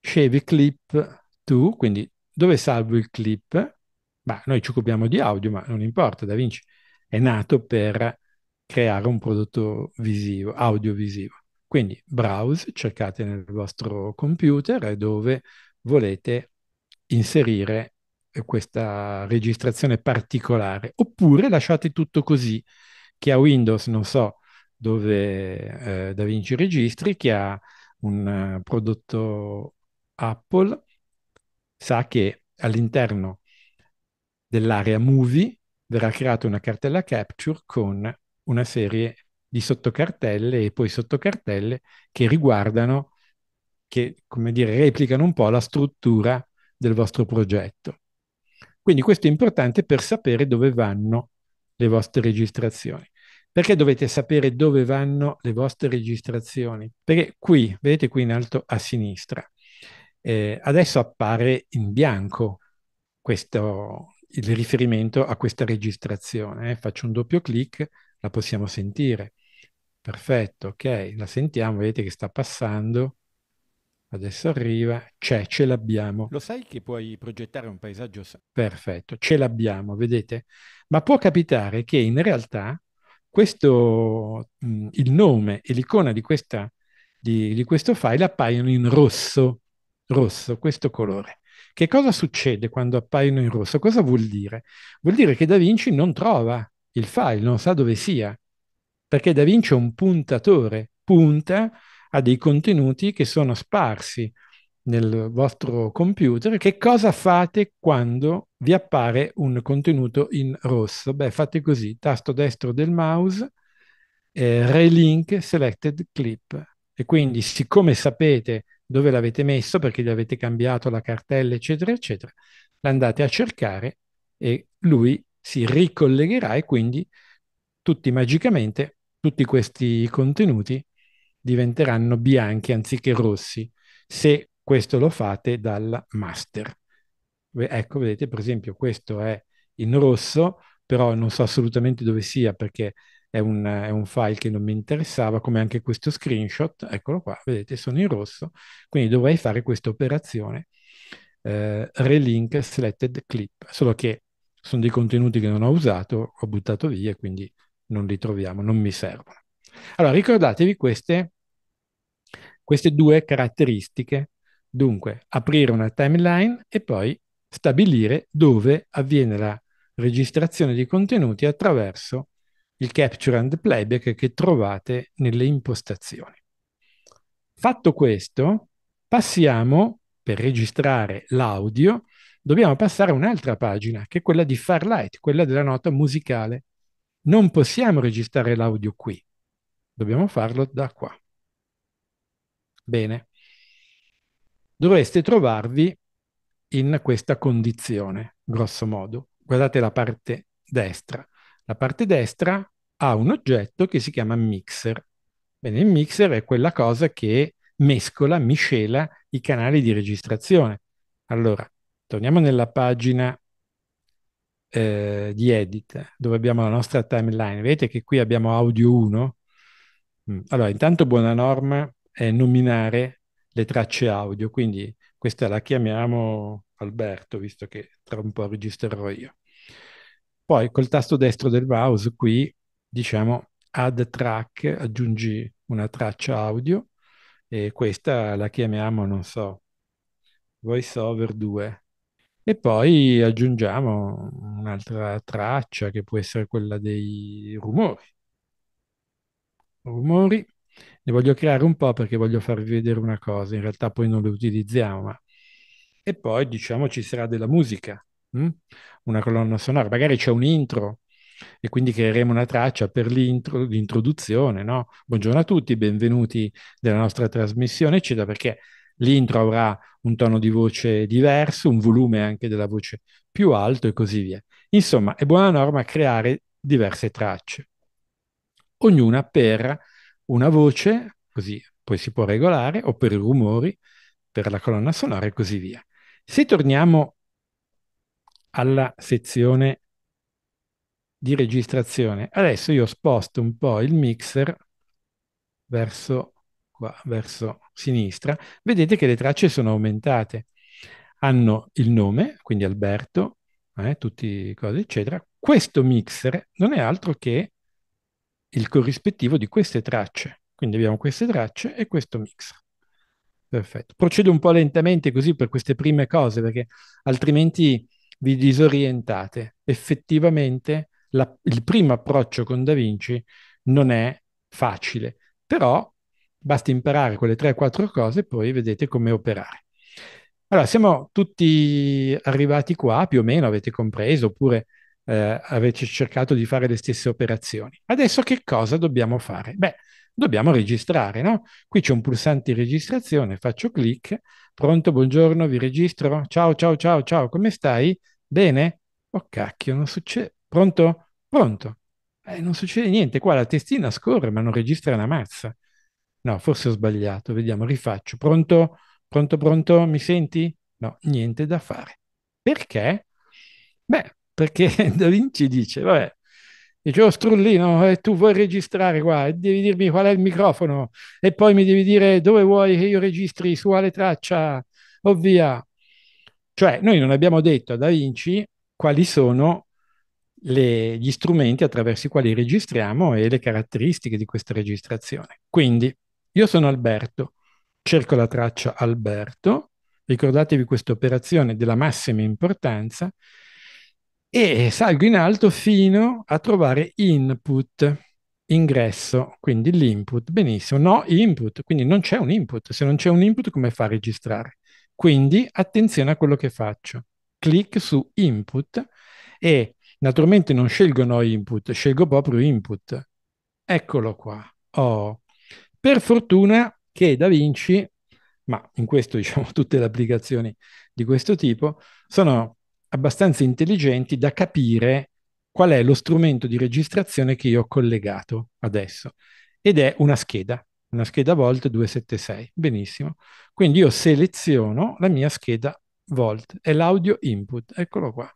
scevi clip to, quindi dove salvo il clip? Beh, noi ci occupiamo di audio, ma non importa, Da Vinci è nato per creare un prodotto visivo, audiovisivo. Quindi browse, cercate nel vostro computer dove volete inserire eh, questa registrazione particolare, oppure lasciate tutto così, che ha Windows, non so dove eh, Da Vinci registri, chi ha un eh, prodotto Apple, sa che all'interno dell'area movie verrà creata una cartella capture con una serie di sottocartelle e poi sottocartelle che riguardano, che come dire, replicano un po' la struttura del vostro progetto. Quindi questo è importante per sapere dove vanno le vostre registrazioni. Perché dovete sapere dove vanno le vostre registrazioni? Perché qui, vedete qui in alto a sinistra, eh, adesso appare in bianco questo, il riferimento a questa registrazione. Eh. Faccio un doppio clic, la possiamo sentire. Perfetto, ok, la sentiamo, vedete che sta passando Adesso arriva, c'è, ce l'abbiamo. Lo sai che puoi progettare un paesaggio? Perfetto, ce l'abbiamo, vedete? Ma può capitare che in realtà questo, mm, il nome e l'icona di, questa, di, di questo file appaiono in rosso, rosso, questo colore. Che cosa succede quando appaiono in rosso? Cosa vuol dire? Vuol dire che Da Vinci non trova il file, non sa dove sia, perché Da Vinci è un puntatore, punta a dei contenuti che sono sparsi nel vostro computer. Che cosa fate quando vi appare un contenuto in rosso? Beh, fate così, tasto destro del mouse, eh, relink selected clip. E quindi, siccome sapete dove l'avete messo, perché gli avete cambiato la cartella, eccetera, eccetera, l'andate a cercare e lui si ricollegherà e quindi tutti magicamente tutti questi contenuti diventeranno bianchi anziché rossi se questo lo fate dal master. Ecco, vedete, per esempio, questo è in rosso, però non so assolutamente dove sia perché è un, è un, file che non mi interessava, come anche questo screenshot, eccolo qua, vedete, sono in rosso, quindi dovrei fare questa operazione eh, relink selected clip, solo che sono dei contenuti che non ho usato, ho buttato via, quindi non li troviamo, non mi servono. Allora, ricordatevi queste, queste due caratteristiche. Dunque, aprire una timeline e poi stabilire dove avviene la registrazione di contenuti attraverso il capture and playback che trovate nelle impostazioni. Fatto questo, passiamo, per registrare l'audio, dobbiamo passare a un'altra pagina, che è quella di Farlight, quella della nota musicale. Non possiamo registrare l'audio qui, Dobbiamo farlo da qua. Bene. Dovreste trovarvi in questa condizione, grosso modo. Guardate la parte destra. La parte destra ha un oggetto che si chiama mixer. Bene, il mixer è quella cosa che mescola, miscela i canali di registrazione. Allora, torniamo nella pagina eh, di edit dove abbiamo la nostra timeline. Vedete che qui abbiamo audio 1 Mm. Allora, intanto buona norma è nominare le tracce audio, quindi questa la chiamiamo Alberto, visto che tra un po' registrerò io. Poi col tasto destro del mouse qui diciamo add track, aggiungi una traccia audio e questa la chiamiamo, non so, voiceover 2. E poi aggiungiamo un'altra traccia che può essere quella dei rumori rumori. Ne voglio creare un po' perché voglio farvi vedere una cosa, in realtà poi non le utilizziamo, ma... E poi diciamo ci sarà della musica, mh? Hm? una colonna sonora, magari c'è un intro e quindi creeremo una traccia per l'intro, l'introduzione, no? Buongiorno a tutti, benvenuti nella nostra trasmissione, eccetera, perché l'intro avrà un tono di voce diverso, un volume anche della voce più alto e così via. Insomma, è buona norma creare diverse tracce ognuna per una voce, così poi si può regolare, o per i rumori, per la colonna sonora e così via. Se torniamo alla sezione di registrazione, adesso io sposto un po' il mixer verso qua, verso sinistra, vedete che le tracce sono aumentate. Hanno il nome, quindi Alberto, eh, tutti cose, eccetera. Questo mixer non è altro che il corrispettivo di queste tracce. Quindi abbiamo queste tracce e questo mix. Perfetto. Procedo un po' lentamente così per queste prime cose, perché altrimenti vi disorientate. Effettivamente la, il primo approccio con Da Vinci non è facile, però basta imparare quelle 3-4 cose e poi vedete come operare. Allora, siamo tutti arrivati qua, più o meno avete compreso, oppure eh, avete cercato di fare le stesse operazioni. Adesso che cosa dobbiamo fare? Beh, dobbiamo registrare, no? Qui c'è un pulsante di registrazione, faccio clic, pronto, buongiorno, vi registro, ciao, ciao, ciao, ciao, come stai? Bene? Oh cacchio, non succede, pronto? Pronto? Eh, non succede niente, qua la testina scorre ma non registra una mazza. No, forse ho sbagliato, vediamo, rifaccio. Pronto? Pronto, pronto? Mi senti? No, niente da fare. Perché? Beh, perché Da Vinci dice, vabbè, dice, oh Strullino, eh, tu vuoi registrare qua devi dirmi qual è il microfono e poi mi devi dire dove vuoi che io registri, su quale traccia, o oh, via. Cioè, noi non abbiamo detto a Da Vinci quali sono le, gli strumenti attraverso i quali registriamo e le caratteristiche di questa registrazione. Quindi, io sono Alberto, cerco la traccia Alberto, ricordatevi questa operazione della massima importanza, e salgo in alto fino a trovare input, ingresso, quindi l'input. Benissimo, no input, quindi non c'è un input. Se non c'è un input come fa a registrare? Quindi attenzione a quello che faccio. Clic su input e naturalmente non scelgo no input, scelgo proprio input. Eccolo qua. Oh. Per fortuna che Da Vinci, ma in questo diciamo tutte le applicazioni di questo tipo, sono abbastanza intelligenti da capire qual è lo strumento di registrazione che io ho collegato adesso. Ed è una scheda, una scheda Volt 276. Benissimo. Quindi io seleziono la mia scheda Volt, è l'audio input, eccolo qua.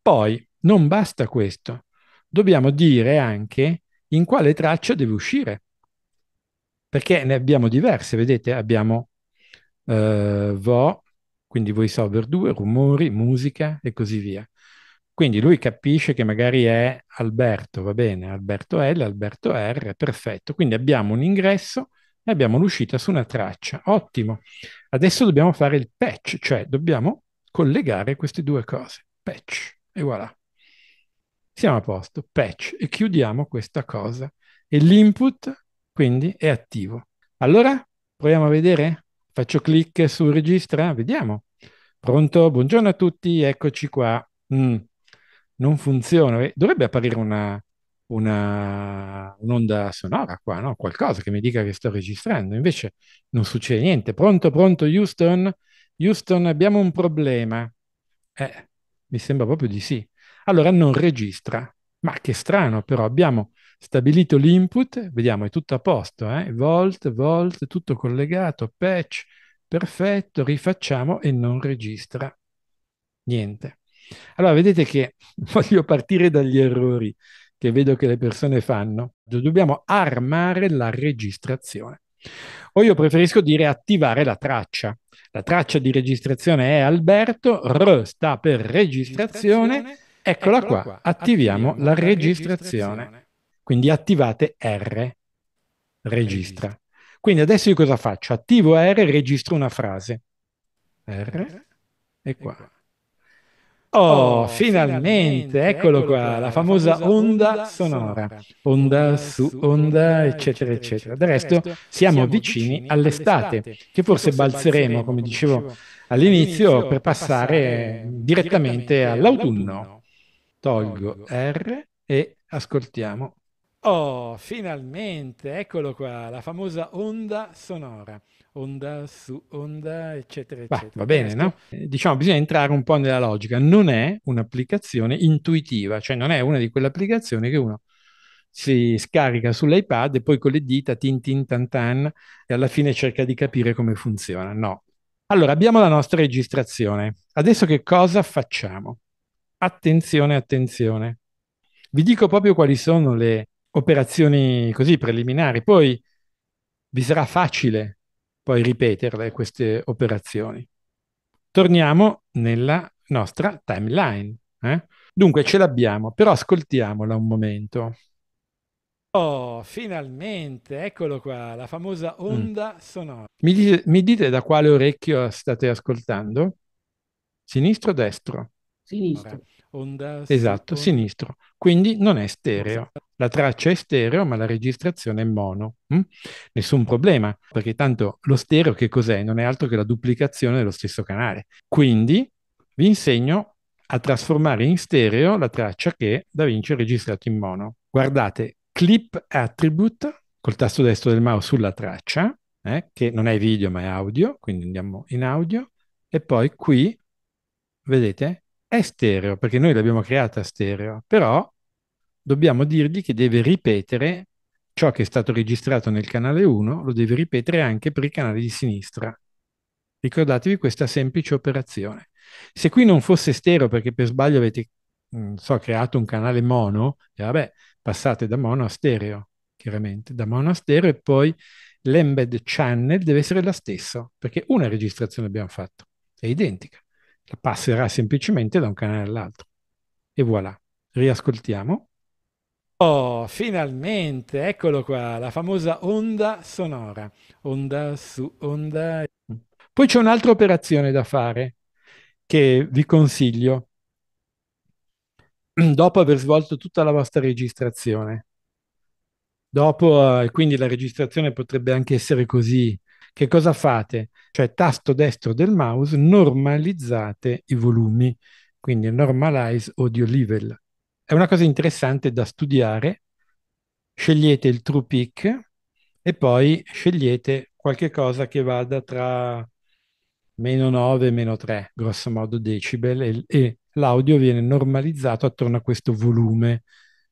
Poi, non basta questo, dobbiamo dire anche in quale traccia deve uscire, perché ne abbiamo diverse, vedete, abbiamo eh, VO, quindi voiceover 2, rumori, musica e così via. Quindi lui capisce che magari è Alberto, va bene, Alberto L, Alberto R, perfetto. Quindi abbiamo un ingresso e abbiamo l'uscita su una traccia. Ottimo. Adesso dobbiamo fare il patch, cioè dobbiamo collegare queste due cose. Patch e voilà. Siamo a posto, patch e chiudiamo questa cosa. E l'input quindi è attivo. Allora proviamo a vedere? Faccio clic su registra, vediamo. Pronto? Buongiorno a tutti, eccoci qua. Mm, non funziona. Eh, dovrebbe apparire una, una, un'onda sonora qua, no? Qualcosa che mi dica che sto registrando. Invece non succede niente. Pronto, pronto, Houston? Houston, abbiamo un problema. Eh, mi sembra proprio di sì. Allora non registra. Ma che strano, però abbiamo Stabilito l'input, vediamo è tutto a posto, eh? volt, volt, tutto collegato, patch, perfetto, rifacciamo e non registra niente. Allora vedete che voglio partire dagli errori che vedo che le persone fanno. Dobbiamo armare la registrazione. O io preferisco dire attivare la traccia. La traccia di registrazione è Alberto, R sta per registrazione, eccola, eccola qua, attiviamo, attiviamo la registrazione. registrazione. Quindi attivate R, registra. Quindi adesso io cosa faccio? Attivo R, registro una frase. R, e qua. Oh, oh finalmente, finalmente, eccolo qua, la famosa, famosa onda, onda sonora, onda su, onda, eccetera, eccetera. Del resto siamo vicini all'estate, che forse balzeremo, come dicevo all'inizio, per passare direttamente all'autunno. Tolgo R e ascoltiamo Oh, finalmente, eccolo qua, la famosa onda sonora, onda su onda, eccetera, eccetera. Bah, va bene, no? Eh, diciamo, bisogna entrare un po' nella logica. Non è un'applicazione intuitiva, cioè non è una di quelle applicazioni che uno si scarica sull'iPad e poi con le dita tin tin tan tan e alla fine cerca di capire come funziona. No. Allora, abbiamo la nostra registrazione. Adesso che cosa facciamo? Attenzione, attenzione. Vi dico proprio quali sono le operazioni così preliminari, poi vi sarà facile poi ripeterle queste operazioni. Torniamo nella nostra timeline. Eh? Dunque ce l'abbiamo, però ascoltiamola un momento. Oh, finalmente, eccolo qua, la famosa mm. onda mm. sonora. Mi dite, mi dite da quale orecchio state ascoltando? Sinistro o destro? Sinistro. onda, esatto, secondo... sinistro. Quindi non è stereo la traccia è stereo ma la registrazione è mono. Mm? Nessun problema, perché tanto lo stereo che cos'è? Non è altro che la duplicazione dello stesso canale. Quindi vi insegno a trasformare in stereo la traccia che Da Vinci ha registrato in mono. Guardate, clip attribute col tasto destro del mouse sulla traccia, eh, che non è video ma è audio, quindi andiamo in audio, e poi qui, vedete, è stereo, perché noi l'abbiamo creata stereo, però dobbiamo dirgli che deve ripetere ciò che è stato registrato nel canale 1, lo deve ripetere anche per il canale di sinistra. Ricordatevi questa semplice operazione. Se qui non fosse stereo perché per sbaglio avete mm, so, creato un canale mono, e vabbè, passate da mono a stereo, chiaramente, da mono a stereo e poi l'embed channel deve essere la stessa, perché una registrazione abbiamo fatto, è identica, la passerà semplicemente da un canale all'altro. E voilà, riascoltiamo. Oh, finalmente, eccolo qua, la famosa onda sonora, onda su onda. Poi c'è un'altra operazione da fare che vi consiglio dopo aver svolto tutta la vostra registrazione. Dopo, eh, quindi la registrazione potrebbe anche essere così. Che cosa fate? Cioè, tasto destro del mouse, normalizzate i volumi, quindi normalize audio level è una cosa interessante da studiare. Scegliete il true peak e poi scegliete qualche cosa che vada tra meno 9 e meno 3, grosso modo decibel, e, e l'audio viene normalizzato attorno a questo volume.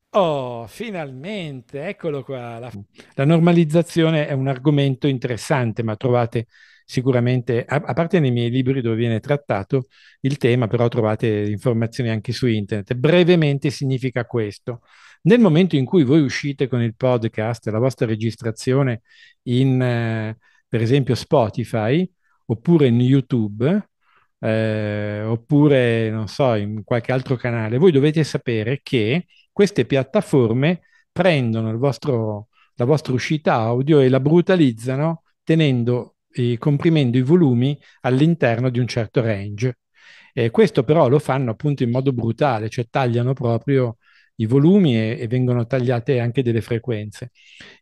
Oh, finalmente, eccolo qua. La, la normalizzazione è un argomento interessante, ma trovate sicuramente, a, a, parte nei miei libri dove viene trattato il tema, però trovate informazioni anche su internet. Brevemente significa questo. Nel momento in cui voi uscite con il podcast, la vostra registrazione in, eh, per esempio, Spotify oppure in YouTube, eh, oppure, non so, in qualche altro canale, voi dovete sapere che queste piattaforme prendono vostro, la vostra uscita audio e la brutalizzano tenendo eh, comprimendo i volumi all'interno di un certo range. Eh, questo però lo fanno appunto in modo brutale, cioè tagliano proprio i volumi e, e, vengono tagliate anche delle frequenze.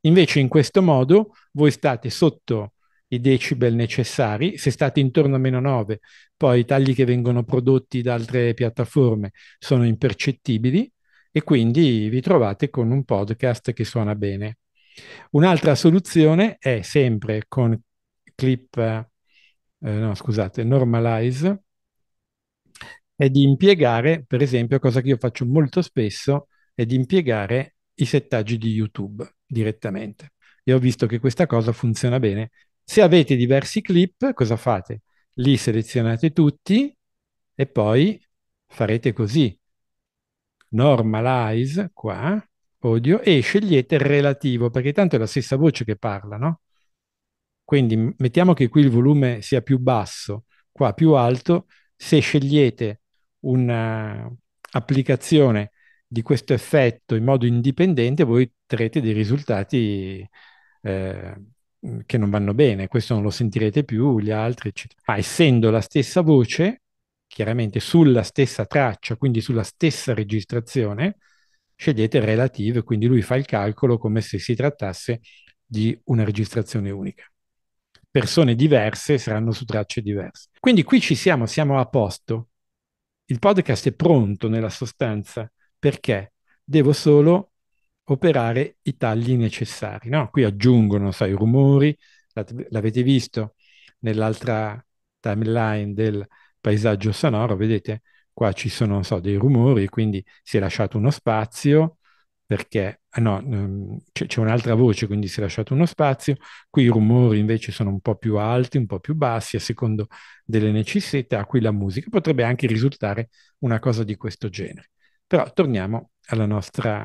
Invece in questo modo voi state sotto i decibel necessari, se state intorno a meno 9, poi i tagli che vengono prodotti da altre piattaforme sono impercettibili e quindi vi trovate con un podcast che suona bene. Un'altra soluzione è sempre con clip, eh, no scusate, normalize, è di impiegare, per esempio, cosa che io faccio molto spesso, è di impiegare i settaggi di YouTube direttamente. E ho visto che questa cosa funziona bene. Se avete diversi clip, cosa fate? Li selezionate tutti e poi farete così. Normalize qua, audio, e scegliete relativo, perché tanto è la stessa voce che parla, no? Quindi mettiamo che qui il volume sia più basso, qua più alto, se scegliete un'applicazione eh, di questo effetto in modo indipendente, voi trarrete dei risultati eh, che non vanno bene, questo non lo sentirete più, gli altri, eccetera. Ma essendo la stessa voce, chiaramente sulla stessa traccia, quindi sulla stessa registrazione, scegliete relative, quindi lui fa il calcolo come se si trattasse di una registrazione unica persone diverse saranno su tracce diverse. Quindi qui ci siamo, siamo a posto. Il podcast è pronto nella sostanza perché devo solo operare i tagli necessari. No? Qui aggiungono, sai, so, rumori, l'avete visto nell'altra timeline del paesaggio sonoro, vedete, qua ci sono, so, dei rumori, quindi si è lasciato uno spazio perché Ah no, ehm, c'è un'altra voce, quindi si è lasciato uno spazio. Qui i rumori invece sono un po' più alti, un po' più bassi, a secondo delle necessità. Qui la musica potrebbe anche risultare una cosa di questo genere. Però torniamo alla nostra,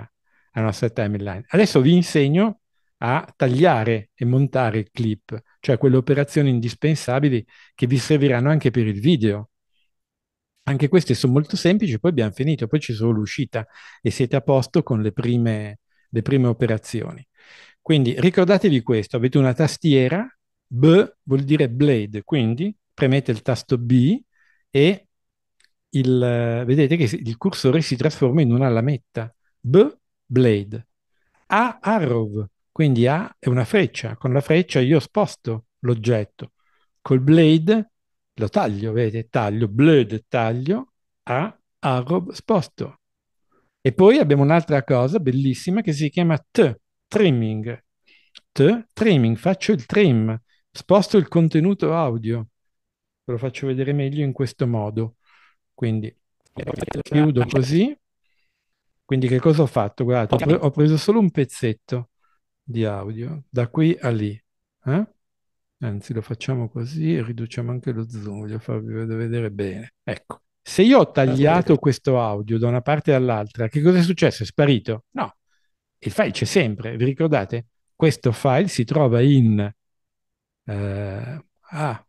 alla nostra timeline. Adesso vi insegno a tagliare e montare il clip, cioè quelle operazioni indispensabili che vi serviranno anche per il video. Anche queste sono molto semplici, poi abbiamo finito, poi c'è solo l'uscita e siete a posto con le prime le prime operazioni. Quindi ricordatevi questo, avete una tastiera, B vuol dire blade, quindi premete il tasto B e il, vedete che il cursore si trasforma in una lametta. B, blade. A, arrow, quindi A è una freccia. Con la freccia io sposto l'oggetto. Col blade lo taglio, vedete, taglio, blade, taglio, A, arrow, sposto. E poi abbiamo un'altra cosa bellissima che si chiama T, trimming. T, trimming, faccio il trim, sposto il contenuto audio. Ve lo faccio vedere meglio in questo modo. Quindi chiudo così. Quindi che cosa ho fatto? Guardate, ho, ho preso solo un pezzetto di audio da qui a lì. Eh? Anzi, lo facciamo così e riduciamo anche lo zoom, voglio farvi vedere bene. Ecco. Se io ho tagliato questo audio da una parte all'altra, che cosa è successo? È sparito? No, il file c'è sempre, vi ricordate? Questo file si trova in... Eh, ah,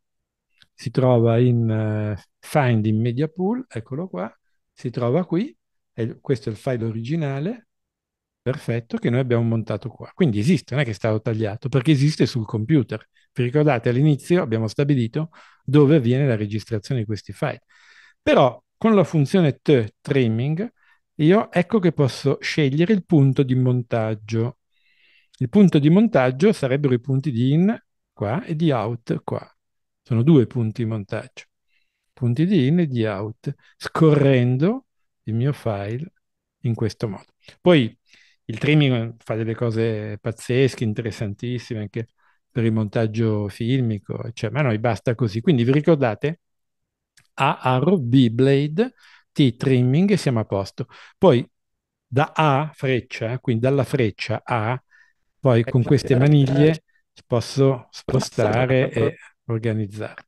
si trova in eh, Find in Media Pool, eccolo qua, si trova qui, e questo è il file originale, perfetto, che noi abbiamo montato qua. Quindi esiste, non è che è stato tagliato, perché esiste sul computer. Vi ricordate all'inizio abbiamo stabilito dove avviene la registrazione di questi file. Però con la funzione T trimming io ecco che posso scegliere il punto di montaggio. Il punto di montaggio sarebbero i punti di in qua e di out qua. Sono due punti di montaggio. Punti di in e di out, scorrendo il mio file in questo modo. Poi il trimming fa delle cose pazzesche, interessantissime, anche per il montaggio filmico, cioè, ma noi basta così. Quindi vi ricordate a arrow, B blade, T trimming e siamo a posto. Poi da A freccia, eh, quindi dalla freccia A, poi con queste maniglie posso spostare e organizzare.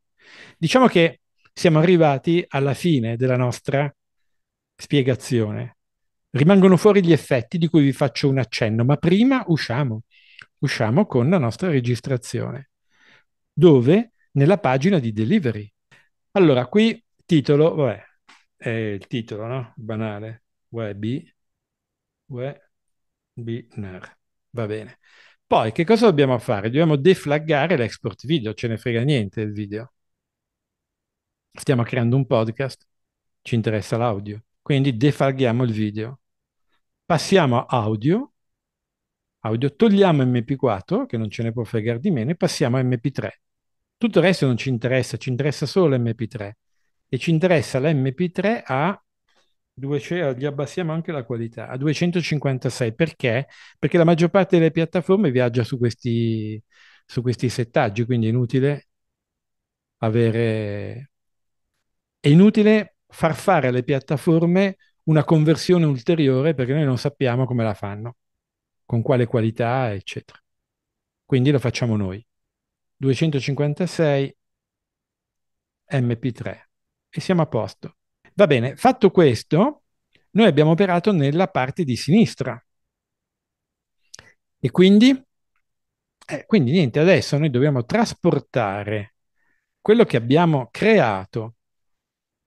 Diciamo che siamo arrivati alla fine della nostra spiegazione. Rimangono fuori gli effetti di cui vi faccio un accenno, ma prima usciamo. Usciamo con la nostra registrazione, dove nella pagina di delivery allora, qui titolo, vabbè, è il titolo, no? Banale, web, webinar, va bene. Poi, che cosa dobbiamo fare? Dobbiamo deflaggare l'export video, ce ne frega niente il video. Stiamo creando un podcast, ci interessa l'audio, quindi deflaggiamo il video. Passiamo a audio, audio, togliamo MP4, che non ce ne può fregare di meno, e passiamo a MP3. Tutto il resto non ci interessa, ci interessa solo l'MP3 e ci interessa l'MP3 a 200, eh, gli abbassiamo anche la qualità a 256 perché? Perché la maggior parte delle piattaforme viaggia su questi, su questi settaggi, quindi è inutile avere è inutile far fare alle piattaforme una conversione ulteriore perché noi non sappiamo come la fanno, con quale qualità, eccetera. Quindi lo facciamo noi. 256 MP3 e siamo a posto. Va bene, fatto questo, noi abbiamo operato nella parte di sinistra. E quindi, eh, quindi niente, adesso noi dobbiamo trasportare quello che abbiamo creato,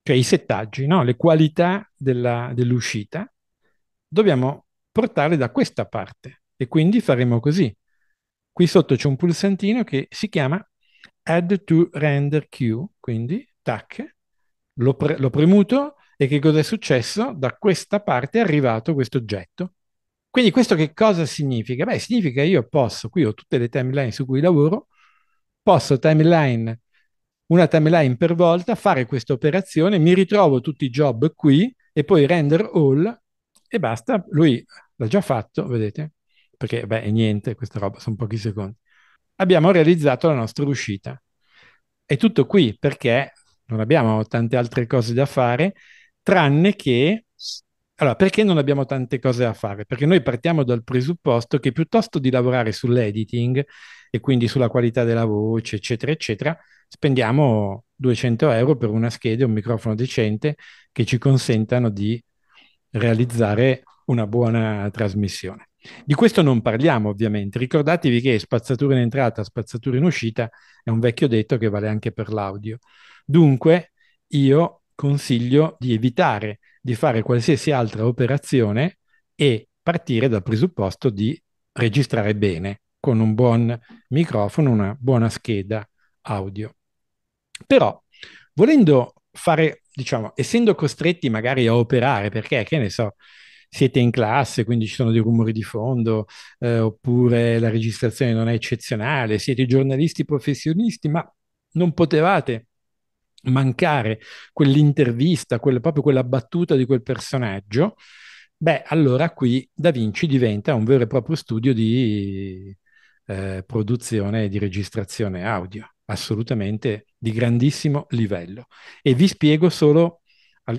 cioè i settaggi, no? le qualità della, dell'uscita, dobbiamo portarle da questa parte. E quindi faremo così. Qui sotto c'è un pulsantino che si chiama Add to Render Queue, quindi tac, l'ho, pre- l'ho premuto e che cosa è successo? Da questa parte è arrivato questo oggetto. Quindi questo che cosa significa? Beh, significa che io posso, qui ho tutte le timeline su cui lavoro, posso timeline, una timeline per volta, fare questa operazione, mi ritrovo tutti i job qui e poi render all e basta, lui l'ha già fatto, vedete? perché beh, è niente, questa roba sono pochi secondi. Abbiamo realizzato la nostra uscita. È tutto qui perché non abbiamo tante altre cose da fare, tranne che... Allora, perché non abbiamo tante cose da fare? Perché noi partiamo dal presupposto che piuttosto di lavorare sull'editing e quindi sulla qualità della voce, eccetera, eccetera, spendiamo 200 euro per una scheda e un microfono decente che ci consentano di realizzare una buona trasmissione. Di questo non parliamo ovviamente, ricordatevi che spazzatura in entrata, spazzatura in uscita è un vecchio detto che vale anche per l'audio. Dunque io consiglio di evitare di fare qualsiasi altra operazione e partire dal presupposto di registrare bene con un buon microfono, una buona scheda audio. Però volendo fare, diciamo, essendo costretti magari a operare, perché che ne so, siete in classe, quindi ci sono dei rumori di fondo, eh, oppure la registrazione non è eccezionale, siete giornalisti professionisti, ma non potevate mancare quell'intervista, quella, proprio quella battuta di quel personaggio, beh, allora qui Da Vinci diventa un vero e proprio studio di eh, produzione e di registrazione audio, assolutamente di grandissimo livello. E vi spiego solo,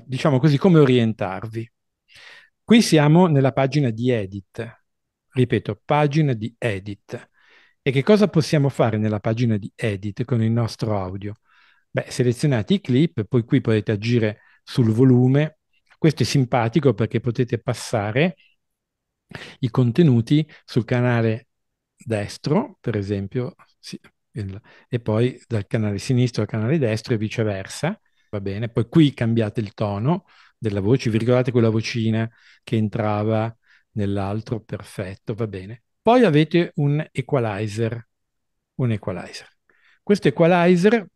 diciamo così, come orientarvi. Qui siamo nella pagina di edit, ripeto, pagina di edit. E che cosa possiamo fare nella pagina di edit con il nostro audio? Beh, selezionate i clip, poi qui potete agire sul volume. Questo è simpatico perché potete passare i contenuti sul canale destro, per esempio, sì, il, e poi dal canale sinistro al canale destro e viceversa. Va bene, poi qui cambiate il tono, della voce, vi ricordate quella vocina che entrava nell'altro? Perfetto, va bene. Poi avete un equalizer, un equalizer. Questo equalizer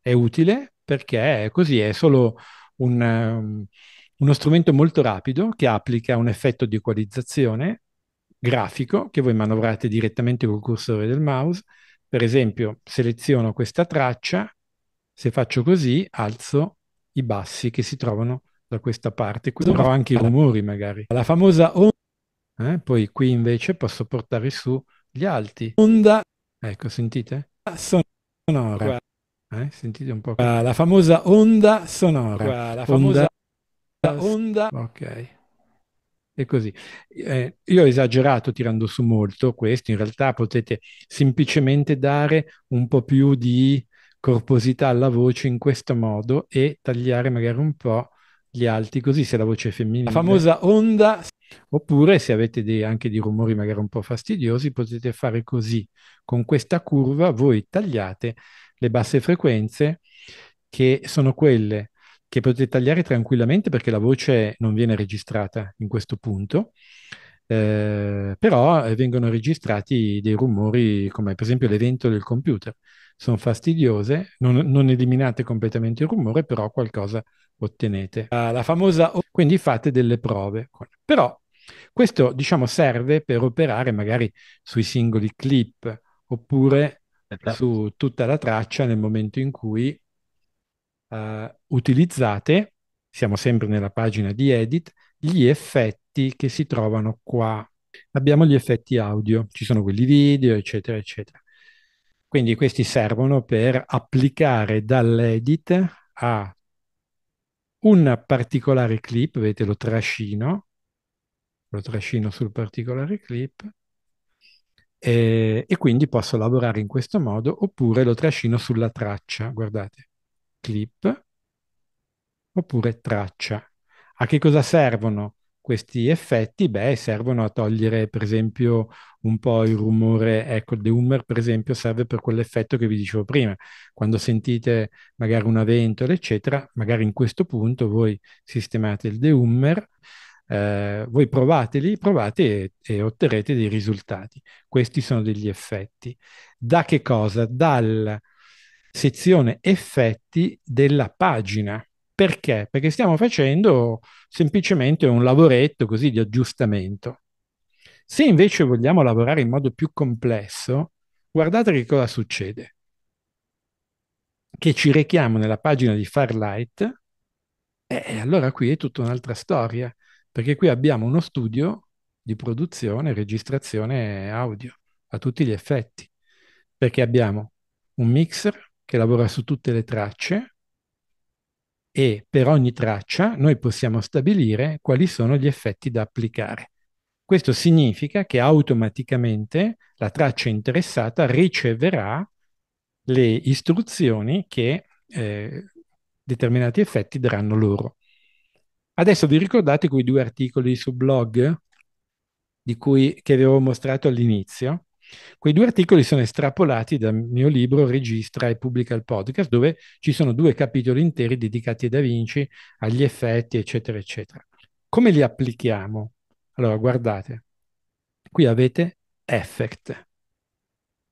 è utile perché è così è solo un, um, uno strumento molto rapido che applica un effetto di equalizzazione grafico che voi manovrate direttamente col cursore del mouse. Per esempio, seleziono questa traccia, se faccio così alzo i bassi che si trovano da questa parte, qui però anche i rumori magari. La famosa onda, eh? poi qui invece posso portare su gli alti. Onda, ecco, sentite? Ah, sonora. Eh, eh? Sentite un po'. Ah, la famosa onda sonora. Eh, la famosa onda. onda. Ok. E così. Eh, io ho esagerato tirando su molto questo, in realtà potete semplicemente dare un po' più di corposità alla voce in questo modo e tagliare magari un po' gli alti, così se la voce è femminile. La famosa onda. Oppure se avete dei, anche dei rumori magari un po' fastidiosi, potete fare così. Con questa curva voi tagliate le basse frequenze, che sono quelle che potete tagliare tranquillamente perché la voce non viene registrata in questo punto. Eh, però eh, vengono registrati dei rumori come per esempio l'evento del computer. Sono fastidiose, non, non eliminate completamente il rumore, però qualcosa ottenete. La famosa, quindi fate delle prove. Però questo diciamo serve per operare magari sui singoli clip oppure su tutta la traccia nel momento in cui uh, utilizzate, siamo sempre nella pagina di edit, gli effetti effetti che si trovano qua. Abbiamo gli effetti audio, ci sono quelli video, eccetera, eccetera. Quindi questi servono per applicare dall'edit a un particolare clip, vedete lo trascino, lo trascino sul particolare clip e, e quindi posso lavorare in questo modo oppure lo trascino sulla traccia, guardate, clip oppure traccia. A che cosa servono questi effetti, beh, servono a togliere per esempio un po' il rumore, ecco, il dehummer per esempio serve per quell'effetto che vi dicevo prima, quando sentite magari una ventola eccetera, magari in questo punto voi sistemate il dehummer, eh, voi provateli, provate e, e otterrete dei risultati. Questi sono degli effetti. Da che cosa? Dalla sezione effetti della pagina perché? Perché stiamo facendo semplicemente un lavoretto così di aggiustamento. Se invece vogliamo lavorare in modo più complesso, guardate che cosa succede. Che ci rechiamo nella pagina di Farlight e allora qui è tutta un'altra storia, perché qui abbiamo uno studio di produzione e registrazione audio a tutti gli effetti, perché abbiamo un mixer che lavora su tutte le tracce, e per ogni traccia noi possiamo stabilire quali sono gli effetti da applicare. Questo significa che automaticamente la traccia interessata riceverà le istruzioni che eh, determinati effetti daranno loro. Adesso vi ricordate quei due articoli su blog cui, che vi avevo mostrato all'inizio? Quei due articoli sono estrapolati dal mio libro Registra e pubblica il podcast, dove ci sono due capitoli interi dedicati a Da Vinci, agli effetti, eccetera, eccetera. Come li applichiamo? Allora, guardate, qui avete effect.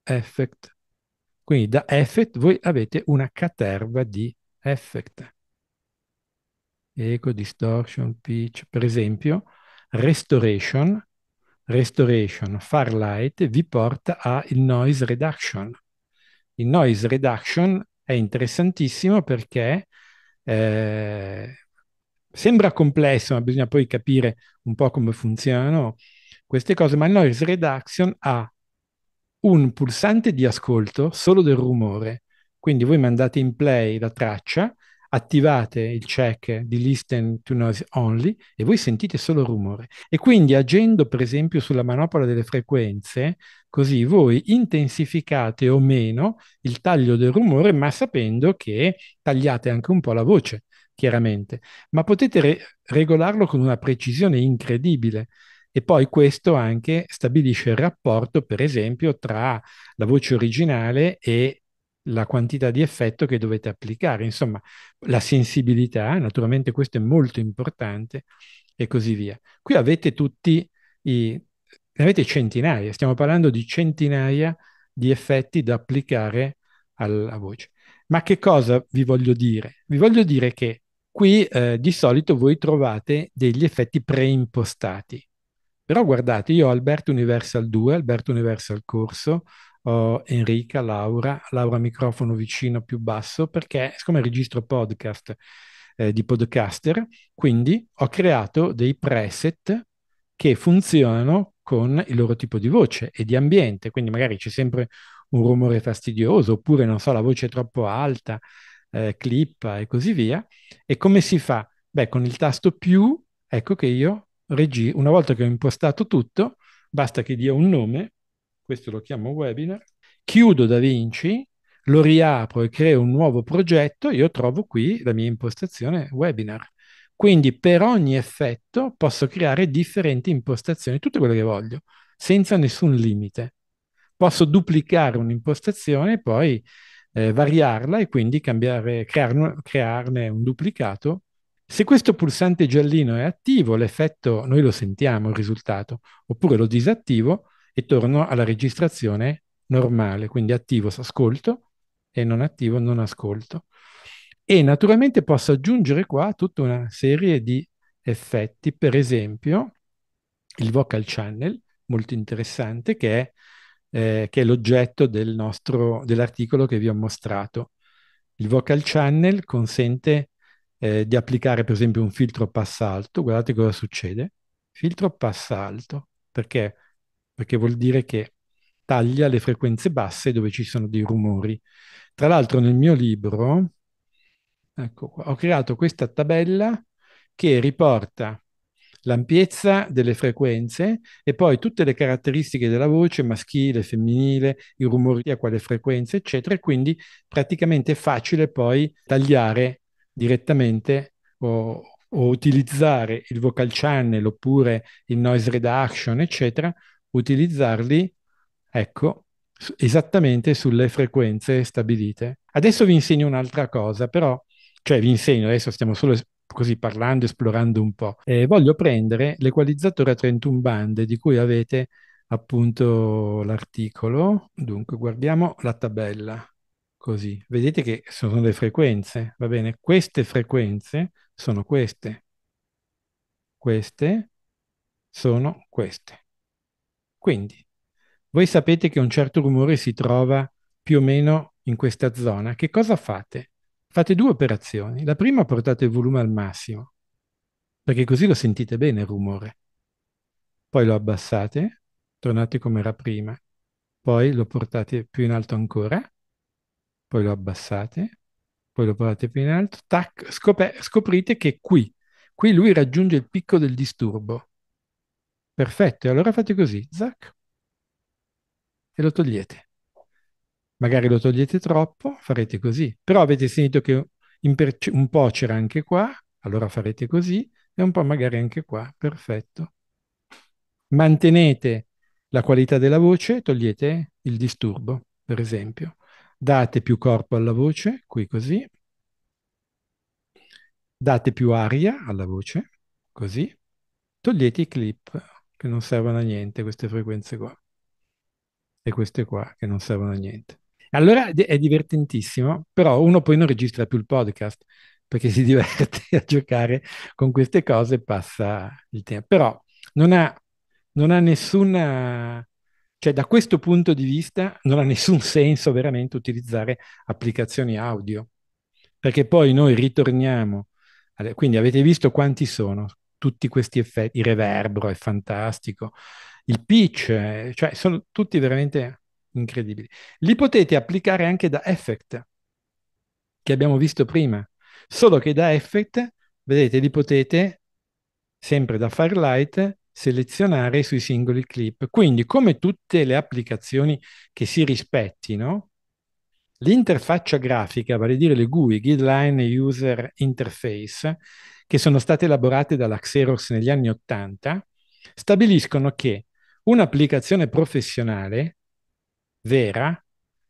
Effect. Quindi da effect voi avete una caterva di effect. Eco, distortion, pitch, per esempio, restoration Restoration Far Light vi porta a il noise reduction. Il noise reduction è interessantissimo perché eh, sembra complesso, ma bisogna poi capire un po' come funzionano queste cose, ma il noise reduction ha un pulsante di ascolto solo del rumore. Quindi voi mandate in play la traccia, attivate il check di listen to noise only e voi sentite solo rumore. E quindi agendo per esempio sulla manopola delle frequenze, così voi intensificate o meno il taglio del rumore, ma sapendo che tagliate anche un po' la voce, chiaramente. Ma potete re- regolarlo con una precisione incredibile. E poi questo anche stabilisce il rapporto, per esempio, tra la voce originale e la quantità di effetto che dovete applicare, insomma la sensibilità, naturalmente questo è molto importante e così via. Qui avete tutti i, ne avete centinaia, stiamo parlando di centinaia di effetti da applicare alla voce. Ma che cosa vi voglio dire? Vi voglio dire che qui eh, di solito voi trovate degli effetti preimpostati. Però guardate, io ho Alberto Universal 2, Alberto Universal Corso, oh, Enrica, Laura, Laura microfono vicino più basso perché siccome registro podcast eh, di podcaster, quindi ho creato dei preset che funzionano con il loro tipo di voce e di ambiente, quindi magari c'è sempre un rumore fastidioso oppure non so la voce è troppo alta, eh, clippa e così via. E come si fa? Beh, con il tasto più, ecco che io, regi- una volta che ho impostato tutto, basta che dia un nome questo lo chiamo webinar, chiudo Da Vinci, lo riapro e creo un nuovo progetto, io trovo qui la mia impostazione webinar. Quindi per ogni effetto posso creare differenti impostazioni, tutte quelle che voglio, senza nessun limite. Posso duplicare un'impostazione e poi eh, variarla e quindi cambiare, crearne, crearne un duplicato se questo pulsante giallino è attivo, l'effetto noi lo sentiamo, il risultato, oppure lo disattivo e torno alla registrazione normale, quindi attivo ascolto e non attivo non ascolto. E naturalmente posso aggiungere qua tutta una serie di effetti, per esempio il vocal channel, molto interessante, che è, eh, che è l'oggetto del nostro, dell'articolo che vi ho mostrato. Il vocal channel consente eh, di applicare per esempio un filtro passalto, guardate cosa succede, filtro passalto, perché perché vuol dire che taglia le frequenze basse dove ci sono dei rumori. Tra l'altro nel mio libro, ecco ho creato questa tabella che riporta l'ampiezza delle frequenze e poi tutte le caratteristiche della voce maschile, femminile, i rumori a quale frequenza, eccetera, e quindi praticamente è facile poi tagliare direttamente o, o utilizzare il vocal channel oppure il noise reduction, eccetera, utilizzarli, ecco, esattamente sulle frequenze stabilite. Adesso vi insegno un'altra cosa, però, cioè vi insegno, adesso stiamo solo così parlando, esplorando un po'. Eh, voglio prendere l'equalizzatore a 31 bande di cui avete appunto l'articolo. Dunque, guardiamo la tabella così. Vedete che sono le frequenze, va bene? Queste frequenze sono queste. Queste sono queste. Quindi, voi sapete che un certo rumore si trova più o meno in questa zona. Che cosa fate? Fate due operazioni. La prima portate il volume al massimo, perché così lo sentite bene il rumore. Poi lo abbassate, tornate come era prima, poi lo portate più in alto ancora, poi lo abbassate, poi lo portate più in alto, tac, scop- scoprite che qui, qui lui raggiunge il picco del disturbo Perfetto, e allora fate così, zac, e lo togliete. Magari lo togliete troppo, farete così. Però avete sentito che un po' c'era anche qua, allora farete così, e un po' magari anche qua, perfetto. Mantenete la qualità della voce, togliete il disturbo, per esempio. Date più corpo alla voce, qui così. Date più aria alla voce, così. Togliete i clip che non servono a niente queste frequenze qua e queste qua che non servono a niente. Allora è divertentissimo, però uno poi non registra più il podcast perché si diverte a giocare con queste cose e passa il tempo. Però non ha, non ha nessuna, cioè da questo punto di vista non ha nessun senso veramente utilizzare applicazioni audio, perché poi noi ritorniamo, quindi avete visto quanti sono, tutti questi effetti, il reverbero è fantastico, il pitch, eh, cioè sono tutti veramente incredibili. Li potete applicare anche da effect, che abbiamo visto prima, solo che da effect, vedete, li potete, sempre da Firelight, selezionare sui singoli clip. Quindi, come tutte le applicazioni che si rispettino, l'interfaccia grafica, vale a dire le GUI, Guideline User Interface, che sono state elaborate dalla Xerox negli anni Ottanta, stabiliscono che un'applicazione professionale vera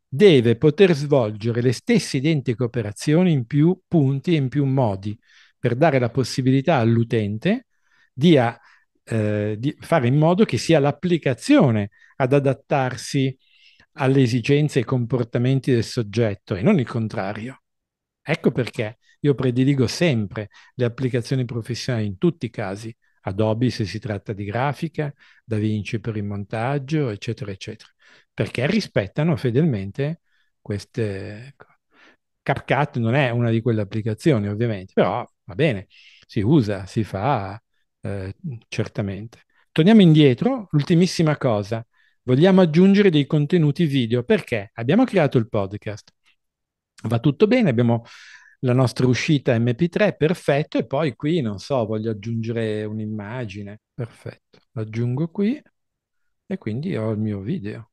deve poter svolgere le stesse identiche operazioni in più punti e in più modi per dare la possibilità all'utente di, a, eh, di fare in modo che sia l'applicazione ad adattarsi alle esigenze e ai comportamenti del soggetto e non il contrario. Ecco perché io prediligo sempre le applicazioni professionali in tutti i casi, Adobe se si tratta di grafica, Da Vinci per il montaggio, eccetera, eccetera, perché rispettano fedelmente queste... Ecco, CapCut non è una di quelle applicazioni, ovviamente, però va bene, si usa, si fa eh, certamente. Torniamo indietro, l'ultimissima cosa, vogliamo aggiungere dei contenuti video perché abbiamo creato il podcast, va tutto bene, abbiamo la nostra uscita MP3, perfetto, e poi qui, non so, voglio aggiungere un'immagine, perfetto, l'aggiungo qui e quindi ho il mio video.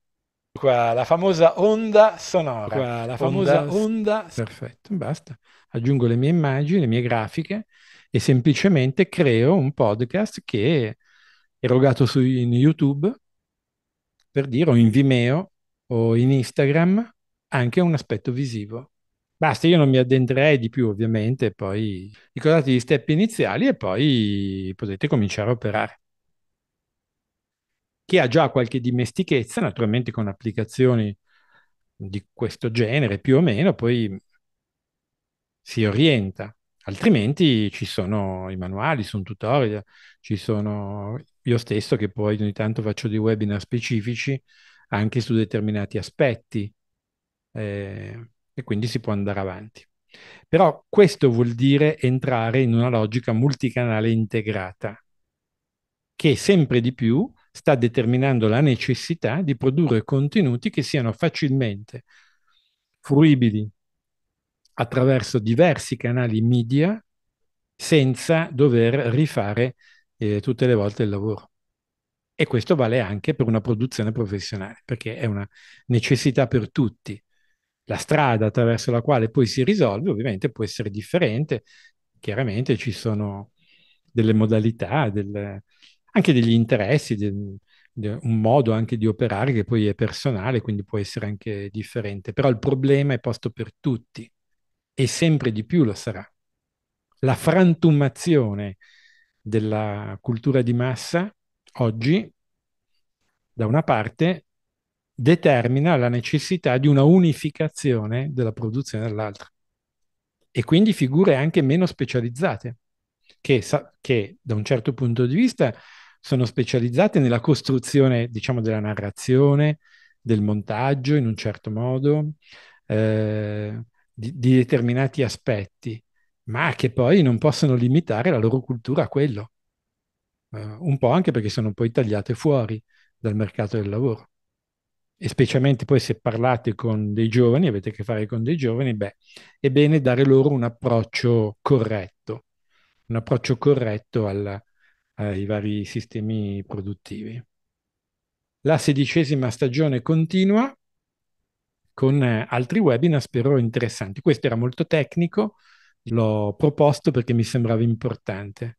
Qua la famosa onda sonora. Qua la famosa onda... onda... Perfetto, basta. Aggiungo le mie immagini, le mie grafiche e semplicemente creo un podcast che è erogato su in YouTube, per dire, o in Vimeo o in Instagram, anche un aspetto visivo. Basta, io non mi addentrerei di più ovviamente, poi ricordate gli step iniziali e poi potete cominciare a operare. Chi ha già qualche dimestichezza, naturalmente con applicazioni di questo genere più o meno, poi si orienta. Altrimenti ci sono i manuali, sono tutorial, ci sono io stesso che poi ogni tanto faccio dei webinar specifici anche su determinati aspetti. Eh, e quindi si può andare avanti. Però questo vuol dire entrare in una logica multicanale integrata, che sempre di più sta determinando la necessità di produrre contenuti che siano facilmente fruibili attraverso diversi canali media senza dover rifare eh, tutte le volte il lavoro. E questo vale anche per una produzione professionale, perché è una necessità per tutti la strada attraverso la quale poi si risolve ovviamente può essere differente, chiaramente ci sono delle modalità, del, anche degli interessi, del, de, un modo anche di operare che poi è personale, quindi può essere anche differente, però il problema è posto per tutti e sempre di più lo sarà. La frantumazione della cultura di massa oggi, da una parte, determina la necessità di una unificazione della produzione dell'altra e quindi figure anche meno specializzate, che, sa- che da un certo punto di vista sono specializzate nella costruzione, diciamo, della narrazione, del montaggio in un certo modo, eh, di, di, determinati aspetti, ma che poi non possono limitare la loro cultura a quello, eh, un po' anche perché sono poi tagliate fuori dal mercato del lavoro e specialmente poi se parlate con dei giovani, avete a che fare con dei giovani, beh, è bene dare loro un approccio corretto, un approccio corretto alla, ai vari sistemi produttivi. La sedicesima stagione continua con eh, altri webinar, spero interessanti. Questo era molto tecnico, l'ho proposto perché mi sembrava importante.